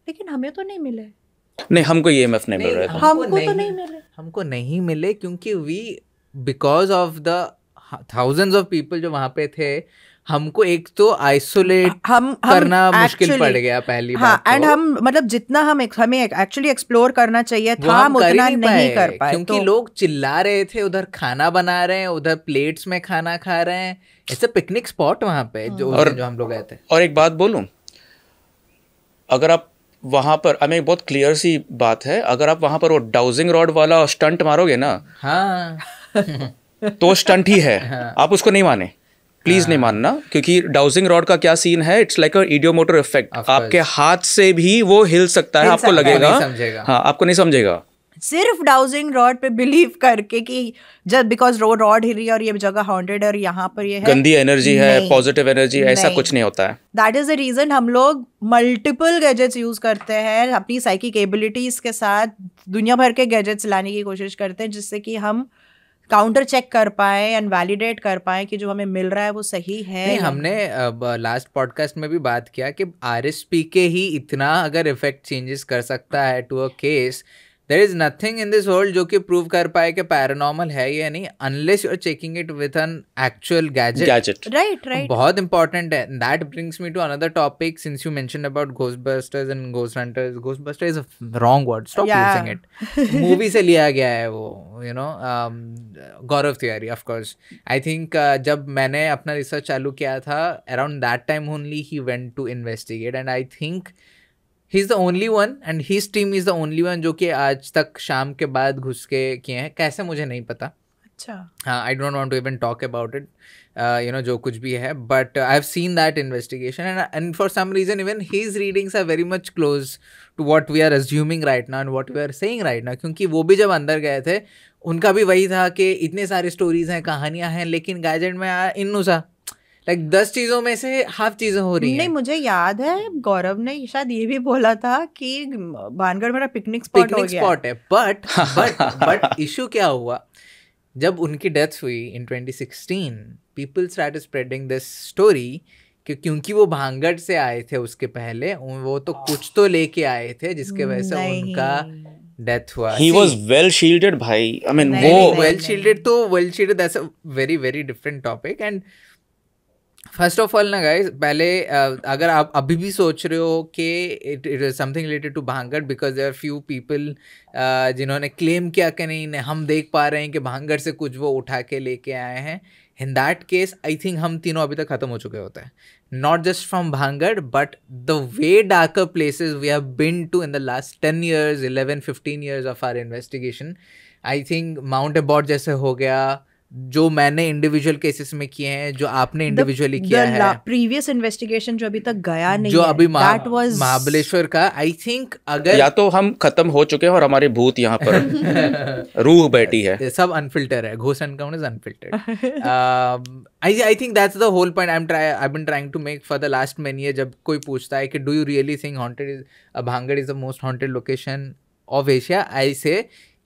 लेकिन हमें तो नहीं मिले नहीं हमको ई एम एफ नहीं मिल रहा था हमको तो नहीं मिले हमको नहीं मिले क्योंकि we because of the thousands of people जो वहाँ पे थे हमको एक तो आइसोलेट हम, हम करना actually, मुश्किल पड़ गया पहली हाँ, बात एंड तो. हम मतलब जितना हम एक, हमें एक्चुअली एक्सप्लोर करना चाहिए था हम उतना नहीं, नहीं कर पाए क्योंकि तो, लोग चिल्ला रहे थे उधर खाना बना रहे हैं उधर प्लेट्स में खाना खा रहे हैं ऐसे पिकनिक स्पॉट वहां पे जो हाँ। और, जो हम लोग गए थे और एक बात बोलूँ अगर आप वहाँ पर आई बहुत क्लियर सी बात है अगर आप वहाँ पर वो डाउजिंग रॉड वाला स्टंट मारोगे ना हाँ तो स्टंट ही है हाँ। आप उसको नहीं माने प्लीज हाँ। नहीं मानना क्योंकि डाउजिंग रॉड का क्या सीन है it's like a ideomotor effect आपके हाथ से भी वो हिल सकता है हिल आपको लगेगा हाँ आपको नहीं समझेगा सिर्फ डाउजिंग रॉड पे बिलीव करके कि जब बिकॉज रोड रॉड हिल रही है और ये जगह हॉन्टेड और यहाँ पर ये है गंदी एनर्जी है पॉजिटिव एनर्जी ऐसा कुछ नहीं होता है दैट इज द रीजन हम लोग मल्टीपल गैजेट्स यूज करते हैं अपनी साइकिक एबिलिटीज के साथ दुनिया भर के गैजेट्स लाने की कोशिश करते हैं जिससे कि हम काउंटर चेक कर पाए एंड वैलिडेट कर पाए कि जो हमें मिल रहा है वो सही है नहीं हमने लास्ट पॉडकास्ट में भी बात किया कि आर के ही इतना अगर इफेक्ट चेंजेस कर सकता है to a case there is nothing in this world जो कि प्रूव कर पाए कि पैरानॉर्मल है या नहीं unless you're checking it with an actual gadget right right बहुत इंपॉर्टेंट है that brings me to another topic since you mention about ghostbusters and ghost hunters ghostbuster is wrong word stop using it movie से लिया गया है वो you know Gaurav Tiwari of course I think जब मैंने अपना रिसर्च चालू किया था around that time only he went to investigate and I think he is the only one and his team is the only one जो कि आज तक शाम के बाद घुस के किए हैं कैसे मुझे नहीं पता अच्छा हाँ I don't want to even talk about it you know जो कुछ भी है but I have seen that investigation and and for some reason even his readings are very much close to what we are assuming right ना and what we are saying right ना क्योंकि वो भी जब अंदर गए थे उनका भी वही था कि इतने सारे स्टोरीज हैं कहानियाँ हैं लेकिन गैजेट में आया इन नुसा लाइक like, दस चीजों में से हाफ चीजें हो रही नहीं मुझे याद है गौरव ने शायद ये भी बोला था कि भानगढ़ मेरा पिकनिक स्पॉट पिकनिक स्पॉट है बट बट बट इशू क्या हुआ जब उनकी डेथ हुई in 2016 people start spreading this story कि क्योंकि वो भानगढ़ से आए थे उसके पहले वो तो कुछ तो लेके आए थे जिसके वजह से उनका डेथ हुआ ही वाज वेल शील्डेड भाई आई मीन वो वेल शील्डेड तो well shielded that's a very very different topic and first of all ना गाइज पहले अगर आप अभी भी सोच रहे हो कि it it is something related to Bhangarh because there few people जिन्होंने क्लेम किया कि नहीं हम देख पा रहे हैं कि भांगड़ से कुछ वो उठा के लेके आए हैं in that case I think हम तीनों अभी तक खत्म हो चुके होते हैं not just from Bhangarh but the way darker places we have been to in the last ten years eleven fifteen years of our investigation I think Mount Abu जैसे हो गया जो मैंने इंडिविजुअल केसेस में किए हैं जो आपने इंडिविजुअली किया the है प्रीवियस इन्वेस्टिगेशन जो अभी तक गया नहीं जो है, अभी was... महाबलेश्वर का आई थिंक अगर या तो हम खत्म हो चुके हैं और हमारे भूत यहाँ पर रूह बैठी है सब अनफिल्टर है घोष encounter is unfiltered I I think that's the whole point I am try I been trying to make for the last many year जब कोई पूछता है कि do you really think haunted is Bhangarh is the most haunted location of Asia I say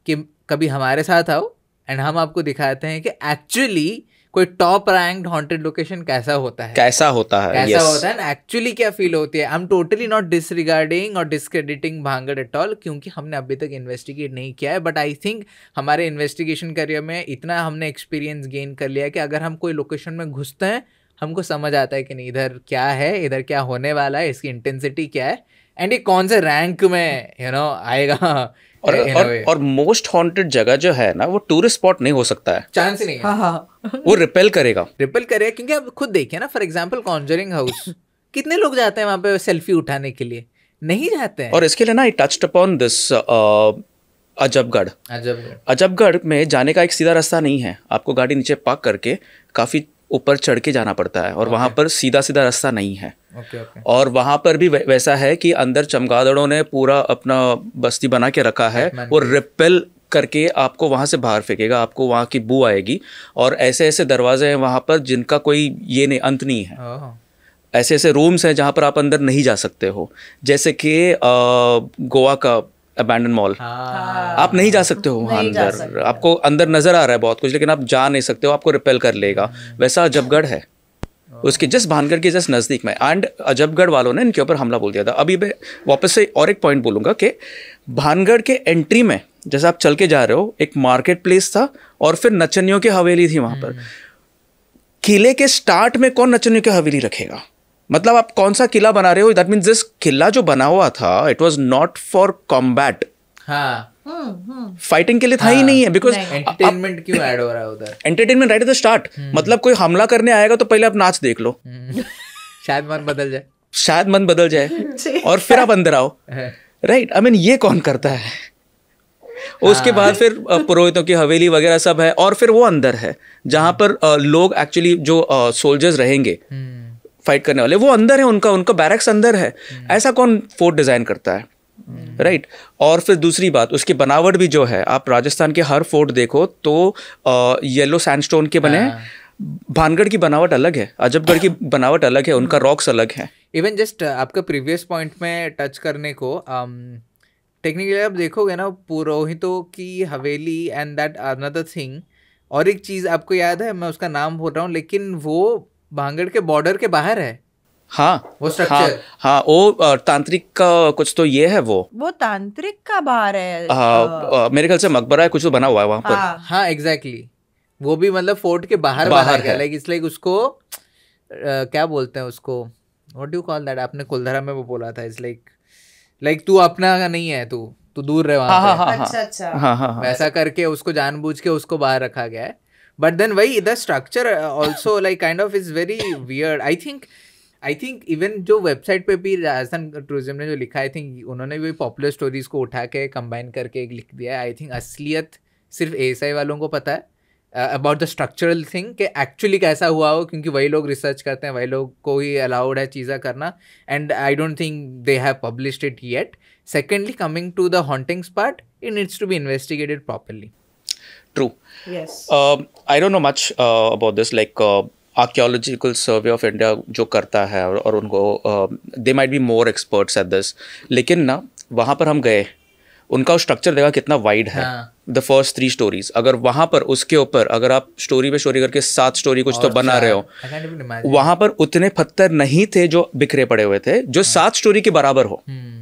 कि कभी हमारे साथ आओ एंड हम आपको दिखाते हैं कि एक्चुअली कोई टॉप रैंक्ड हॉन्टेड लोकेशन कैसा होता है कैसा होता है कैसा yes. होता है एक्चुअली क्या फील होती है I am totally not disregarding और डिस्क्रेडिटिंग भांगड़ एट ऑल क्योंकि हमने अभी तक इन्वेस्टिगेट नहीं किया है बट आई थिंक हमारे इन्वेस्टिगेशन करियर में इतना हमने एक्सपीरियंस गेन कर लिया कि अगर हम कोई लोकेशन में घुसते हैं हमको समझ आता है कि नहीं इधर क्या है इधर क्या होने वाला है इसकी इंटेंसिटी क्या है एंड ये कौन से रैंक में यू you नो know, आएगा और और, और मोस्ट हॉन्टेड जगह जो है ना वो टूरिस्ट स्पॉट नहीं हो सकता है चांस ही नहीं है हाँ हाँ वो रिपेल करेगा रिपेल करेगा क्योंकि आप खुद देखिए ना फॉर एग्जाम्पल कॉन्जरिंग हाउस कितने लोग जाते हैं वहाँ पे सेल्फी उठाने के लिए नहीं जाते हैं और इसके लिए ना I touched upon this Ajabgarh Ajabgarh Ajabgarh में जाने का एक सीधा रास्ता नहीं है आपको गाड़ी नीचे पार्क करके काफ़ी ऊपर चढ़ के जाना पड़ता है और वहाँ पर सीधा सीधा रास्ता नहीं है okay, okay. और वहाँ पर भी वैसा है कि अंदर चमगादड़ों ने पूरा अपना बस्ती बना के रखा है वो रिपेल करके आपको वहाँ से बाहर फेंकेगा आपको वहाँ की बू आएगी और ऐसे ऐसे दरवाजे हैं वहाँ पर जिनका कोई ये नहीं अंत नहीं है ऐसे ऐसे रूम्स हैं जहाँ पर आप अंदर नहीं जा सकते हो जैसे कि गोवा का अबैंडन मॉल हाँ। हाँ। आप नहीं जा सकते हो वहाँ अंदर आपको अंदर नजर आ रहा है बहुत कुछ लेकिन आप जा नहीं सकते हो आपको रिपेल कर लेगा वैसा अजबगढ़ है उसके जस्ट भानगढ़ के जस्ट नज़दीक में एंड अजबगढ़ वालों ने इनके ऊपर हमला बोल दिया था अभी मैं वापस से और एक पॉइंट बोलूँगा कि भानगढ़ के एंट्री में जैसे आप चल के जा रहे हो एक मार्केट प्लेस था और फिर नचनियों की हवेली थी वहाँ पर हम्म। किले के स्टार्ट में कौन नचनियों की हवेली रखेगा मतलब आप कौन सा किला बना रहे हो दैट मीन दिस किला जो बना हुआ था it was not for combat fighting के लिए था ही हाँ। नहीं है बिकॉज एंटरटेनमेंट क्यों ऐड हो रहा है उधर entertainment right at the start मतलब कोई हमला करने आएगा तो पहले आप नाच देख लो हम्म। शायद मन बदल जाए शायद मन बदल जाए और फिर आप अंदर आओ राइट आई मीन ये कौन करता है हाँ। उसके बाद फिर पुरोहितों की हवेली वगैरह सब है और फिर वो अंदर है जहां हम्म। पर लोग एक्चुअली जो सोल्जर्स रहेंगे हम्म। फाइट करने वाले वो अंदर है उनका उनका बैरक्स अंदर है ऐसा कौन फोर्ट डिज़ाइन करता है राइट right? और फिर दूसरी बात उसकी बनावट भी जो है आप राजस्थान के हर फोर्ट देखो तो येलो सैंडस्टोन के बने हाँ। भानगढ़ की बनावट अलग है अजबगढ़ की बनावट अलग है हम्म। उनका रॉक्स अलग है इवन जस्ट आपका प्रीवियस पॉइंट में टच करने को टेक्निकली आप देखोगे ना पुरोहितों की हवेली एंड दैट अनदर थिंग और एक चीज़ आपको याद है मैं उसका नाम बोल रहा हूँ लेकिन वो भांगड़ के बॉर्डर के बाहर है हाँ वो स्ट्रक्चर हाँ हाँ वो तांत्रिक का कुछ तो ये है वो वो तांत्रिक का बाहर है हाँ आ, आ, मेरे ख्याल से मकबरा है कुछ तो बना हुआ है वहाँ पर हाँ, हाँ एग्जैक्टली वो भी मतलब फोर्ट के बाहर बाहर है लाइक इसलिए उसको आ, क्या बोलते हैं उसको व्हाट डू कॉल दैट आपने कुलधरा में वो बोला था इस लाइक लाइक तू अपना नहीं है तू तू दूर रहे वहाँ हाँ, हाँ, हाँ, अच्छा अच्छा वैसा करके उसको जानबूझ के उसको बाहर रखा गया है बट देन वही the structure also like kind of is very weird I think I think even जो वेबसाइट पे भी राजस्थान टूरिज्म ने जो लिखा आई थिंक उन्होंने भी पॉपुलर स्टोरीज को उठा के कंबाइन करके एक लिख दिया है आई थिंक असलियत सिर्फ ए वालों को पता है अबाउट द स्ट्रक्चरल थिंग कि एक्चुअली कैसा हुआ हो क्योंकि वही लोग रिसर्च करते हैं वही लोग को ही अलाउड है चीज़ें करना and I don't think they have publish it yet secondly coming to the hauntings part it needs to be investigated properly true. Yes. Um, I don't know much uh, about this. Like uh, archaeological survey of India जो करता है और, उनको they might be more experts at this लेकिन ना वहाँ पर हम गए उनका स्ट्रक्चर देखा कितना वाइड है द फर्स्ट थ्री स्टोरीज अगर वहां पर उसके ऊपर अगर आप स्टोरी पे स्टोरी करके सात स्टोरी कुछ तो बना रहे हो वहां पर उतने पत्थर नहीं थे जो बिखरे पड़े हुए थे जो हाँ। सात स्टोरी के बराबर हो hmm.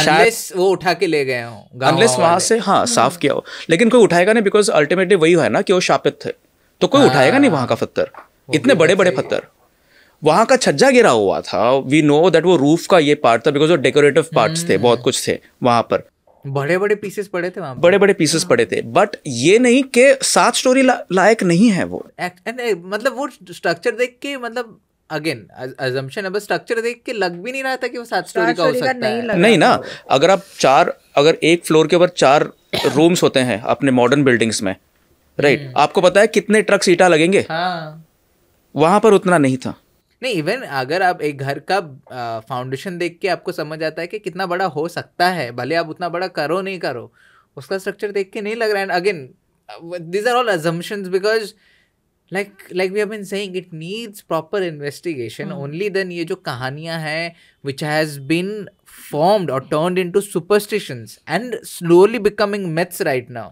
Unless वो उठा के ले गए हों अनलेस वहाँ से हाँ साफ किया हो लेकिन कोई उठाएगा नहीं बिकॉज अल्टीमेटली वही है ना कि वो शापित थे तो कोई हाँ। उठाएगा नहीं वहां का पत्थर इतने बड़े बड़े पत्थर वहां का छज्जा गिरा हुआ था वी नो दैट वो रूफ का ये पार्ट था बिकॉज वो डेकोरेटिव पार्ट थे बहुत कुछ थे वहां पर बड़े बड़े पीसेस पड़े थे वहाँ बड़े बड़े पीसेस हाँ। पड़े थे बट ये नहीं के सात स्टोरी ला, लायक नहीं है वो मतलब वो स्ट्रक्चर देख के मतलब अगेन अजम्पशन अब स्ट्रक्चर देख के लग भी नहीं रहा था कि वो सात स्टोरी का हो सकता नहीं है नहीं, नहीं ना तो। अगर आप चार अगर एक फ्लोर के ऊपर चार रूम्स होते हैं अपने मॉडर्न बिल्डिंग्स में राइट हम्म। आपको पता है कितने ट्रक सीटा लगेंगे हाँ। वहां पर उतना नहीं था नहीं इवन अगर आप एक घर का फाउंडेशन देख के आपको समझ आता है कि कितना बड़ा हो सकता है भले आप उतना बड़ा करो नहीं करो उसका स्ट्रक्चर देख के नहीं लग रहा है again this are all assumptions because like we have been saying it needs proper investigation investigation only then ये जो कहानियां हैं which has been formed और turned into superstitions and slowly becoming myths right now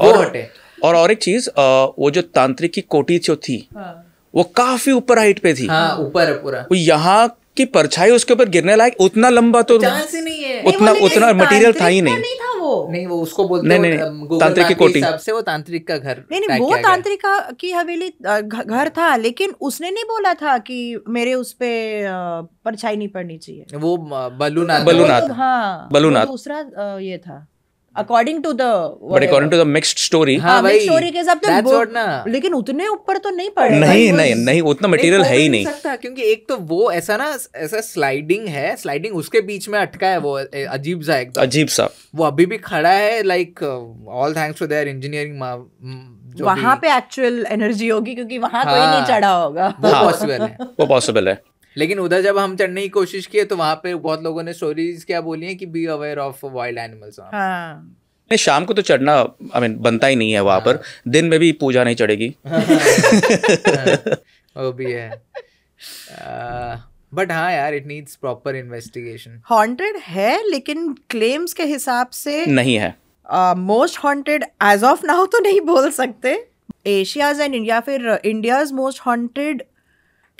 और हटे और और एक चीज वो जो तांत्रिक की कोटी जो थी हाँ. वो काफी ऊपर हाइट पे थी ऊपर है पूरा वो यहाँ की परछाई उसके ऊपर गिरने लायक उतना लंबा तो चांस ही नहीं है उतना उतना मटेरियल था ही नहीं, नहीं था नहीं वो उसको बोलते नहीं, नहीं, तांत्रिक की कोटी सबसे वो तांत्रिक का घर नहीं नहीं वो तांत्रिक की हवेली घर था लेकिन उसने नहीं बोला था कि मेरे उस पे परछाई नहीं पड़नी चाहिए वो बलूनाथ बलूनाथ हाँ बलूनाथ दूसरा ये था according to the but according to the mixed story story के हिसाब से लेकिन उतने ऊपर तो नहीं पड़े नहीं नहीं नहीं उतना मटेरियल है ही नहीं सकता क्योंकि एक तो वो ऐसा ना ऐसा स्लाइडिंग है स्लाइडिंग उसके बीच में अटका है वो अजीब सा एकदम अजीब सा वो अभी भी खड़ा है like all thanks to their engineering वहां पे एक्चुअल एनर्जी होगी क्योंकि वहां कोई हाँ। नहीं चढ़ा होगा वो पॉसिबल है वो पॉसिबल है लेकिन उधर जब हम चढ़ने की कोशिश किए तो वहां पे बहुत लोगों ने स्टोरीज क्या बोली है कि be aware of wild animals नहीं शाम को तो चढ़ना आई मीन बनता ही नहीं है वहां पर हाँ। दिन में भी पूजा नहीं चढ़ेगी हाँ, हाँ। वो भी है बट हाँ यार it needs proper investigation haunted है लेकिन क्लेम्स के हिसाब से नहीं है most haunted as of now तो नहीं बोल सकते एशियाज एंड इंडिया फिर इंडियाज मोस्ट हॉन्टेड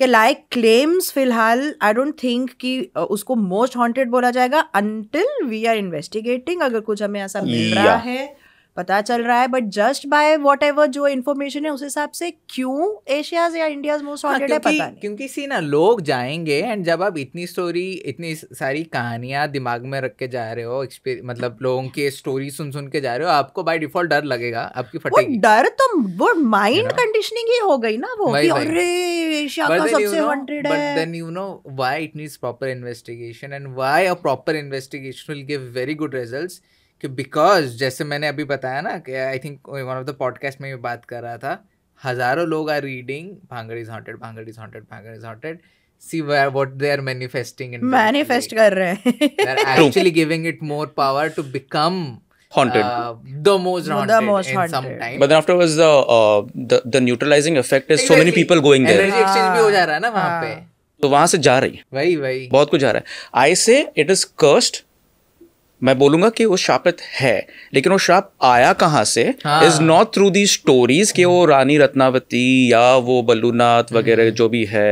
कि लाइक क्लेम्स फिलहाल आई डोंट थिंक कि उसको मोस्ट हॉन्टेड बोला जाएगा अनटिल वी आर इन्वेस्टिगेटिंग अगर कुछ हमें ऐसा मिल रहा है पता चल रहा है but just by whatever जो इन्फॉर्मेशन है उस हिसाब से क्यों एशियाज या इंडिया मोस्ट वॉन्टेड है पता नहीं क्योंकि सी ना लोग जाएंगे एंड जब आप इतनी स्टोरी इतनी सारी कहानियां दिमाग में रख के जा रहे हो मतलब लोगों के स्टोरी सुन सुन के जा रहे हो आपको बाय डिफॉल्ट डर लगेगा आपकी फटेगी वो डर तो वो माइंड कंडीशनिंग ही हो गई ना वो अरे एशिया का सबसे वांटेड है but then you know why it needs proper investigation and why a proper investigation will give very good results कि बिकॉज जैसे मैंने अभी बताया ना कि I think one of the podcast में ये बात कर रहा था हज़ारों लोग are reading Bhangarh is haunted Bhangarh is haunted Bhangarh is haunted see where what they are manifesting and manifest kar rahe they're actually giving it more power to become haunted uh, the most haunted the most in haunted. some time but then afterwards the uh, the, the neutralizing effect is so many people going there energy exchange bhi ho ja raha hai na wahan pe तो वहां से जा रही है वही वही बहुत कुछ जा रहा है आई से इट इज कर्स्ड मैं बोलूंगा कि वो शापित है लेकिन वो शाप आया कहाँ से is not through the stories कि वो रानी रत्नावती या वो बल्लूनाथ वगैरह हम्म। जो भी है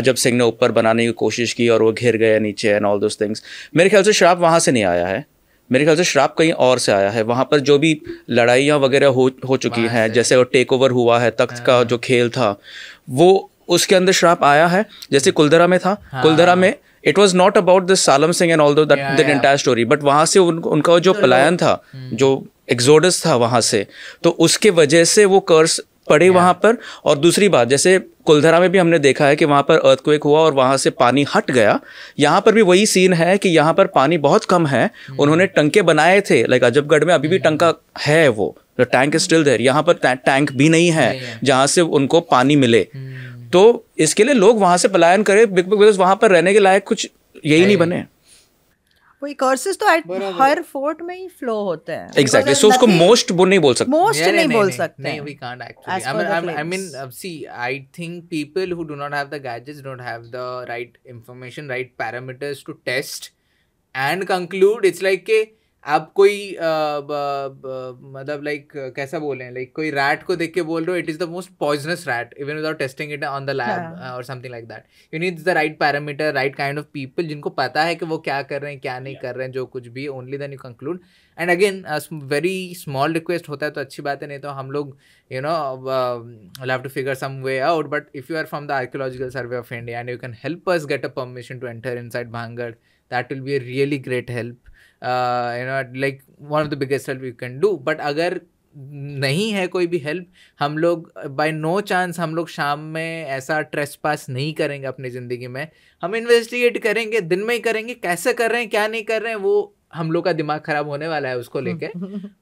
अजब सिंह ने ऊपर बनाने की कोशिश की और वो घिर गया नीचे एंड ऑल दोज थिंग्स मेरे ख्याल से श्राप वहाँ से नहीं आया है मेरे ख्याल से श्राप कहीं और से आया है वहाँ पर जो भी लड़ाइयाँ वगैरह हो हो चुकी हैं जैसे वो टेक ओवर हुआ है तख्त का हाँ। जो खेल था वो उसके अंदर श्राप आया है जैसे हम्म। कुलधरा में था हाँ। कुलदरा में it was not about this Salam Singh and all though that entire story but वहाँ से उन, उनका जो तो पलायन था हम्म। जो एग्जोडस था वहाँ से तो उसके वजह से वो कर्स पड़े वहाँ पर और दूसरी बात जैसे कुलधरा में भी हमने देखा है कि वहाँ पर अर्थक्वेक हुआ और वहाँ से पानी हट गया यहाँ पर भी वही सीन है कि यहाँ पर पानी बहुत कम है हम्म। उन्होंने टंके बनाए थे लाइक अजबगढ़ में अभी भी हम्म। टंका है वो the tank is still there यहाँ पर टैंक भी नहीं है जहाँ से उनको पानी मिले तो इसके लिए लोग वहां से पलायन करें बिकॉज वहां पर रहने के लायक कुछ यही नहीं बने वही कोर्सेज तो हर फोर्ट में ही फ्लो होते हैं एग्जैक्टली सो उसको मोस्ट वो नहीं बोल सकते मोस्ट yeah, नहीं, नहीं बोल सकते नहीं we can't actually I mean see I think people who do not have the gadgets don't have the right information right parameters to test and conclude it's like के आप कोई मतलब लाइक कैसा बोल रहे हैं लाइक कोई रैट को देख के बोल रहे हो it is the most poisonous rat even without testing it on the lab और something like that you needs the right parameter right kind of people जिनको पता है कि वो क्या कर रहे हैं क्या नहीं yeah. कर रहे हैं जो कुछ भी only then you conclude and again very small request होता है तो अच्छी बात है नहीं तो हम लोग you know have to figure some way out but if you are from the archaeological survey of India and you can help us get a permission to enter inside Bhangarh that will be a really great help you know like one of the biggest help you can do but अगर नहीं है कोई भी हेल्प हम लोग बाय नो चांस हम लोग शाम में ऐसा ट्रेस पास नहीं करेंगे अपनी ज़िंदगी में हम इन्वेस्टिगेट करेंगे दिन में ही करेंगे कैसे कर रहे हैं क्या नहीं कर रहे हैं वो हम लोग का दिमाग ख़राब होने वाला है उसको लेके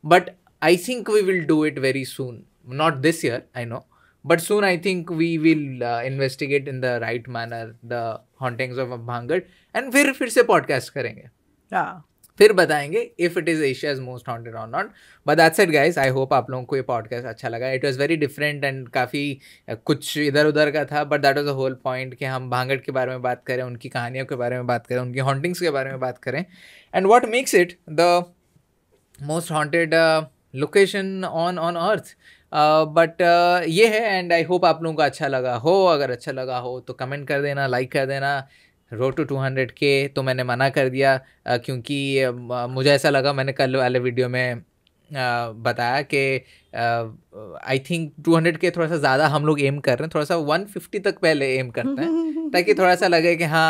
but I think we will do it very soon not this year I know but soon I think we will investigate in the right manner the hauntings of Bhangarh and फिर फिर से पॉडकास्ट करेंगे yeah हाँ। फिर बताएंगे if it is Asia's most haunted और not but that's it guys I hope आप लोगों को ये पॉडकास्ट अच्छा लगा it was very different and काफ़ी कुछ इधर उधर का था but that was a whole point कि हम भांगड़ के बारे में बात करें उनकी कहानियों के बारे में बात करें उनकी हॉन्टिंग्स के बारे में बात करें and what makes it the most haunted location on on earth but ये है एंड आई होप आप लोगों को अच्छा लगा हो अगर अच्छा लगा हो तो कमेंट कर देना लाइक कर देना रोड टू टू हंड्रेड के तो मैंने मना कर दिया क्योंकि मुझे ऐसा लगा मैंने कल वाले वीडियो में बताया कि आई थिंक टू हंड्रेड के थोड़ा सा ज़्यादा हम लोग एम कर रहे हैं थोड़ा सा वन फिफ्टी तक पहले एम करते हैं ताकि थोड़ा सा लगे कि हाँ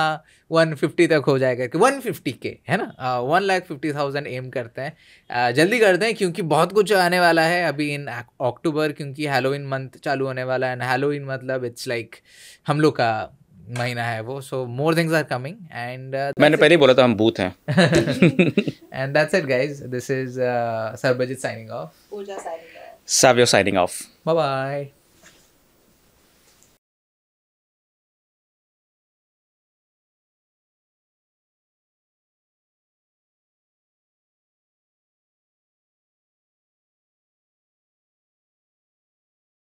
वन फिफ्टी तक हो जाएगा कि वन फिफ्टी के है ना वन लाख फिफ्टी थाउजेंड एम करते हैं जल्दी करते हैं क्योंकि बहुत कुछ आने वाला है अभी इन अक्टूबर क्योंकि हेलोइन मंथ चालू होने वाला है एंड हेलोइन मतलब इट्स लाइक हम लोग का महीना है वो so more things are coming and मैंने पहले बोला था हम बूथ हैं and that's it guys this is Sarabjit signing off Pooja signing off Savio signing off bye bye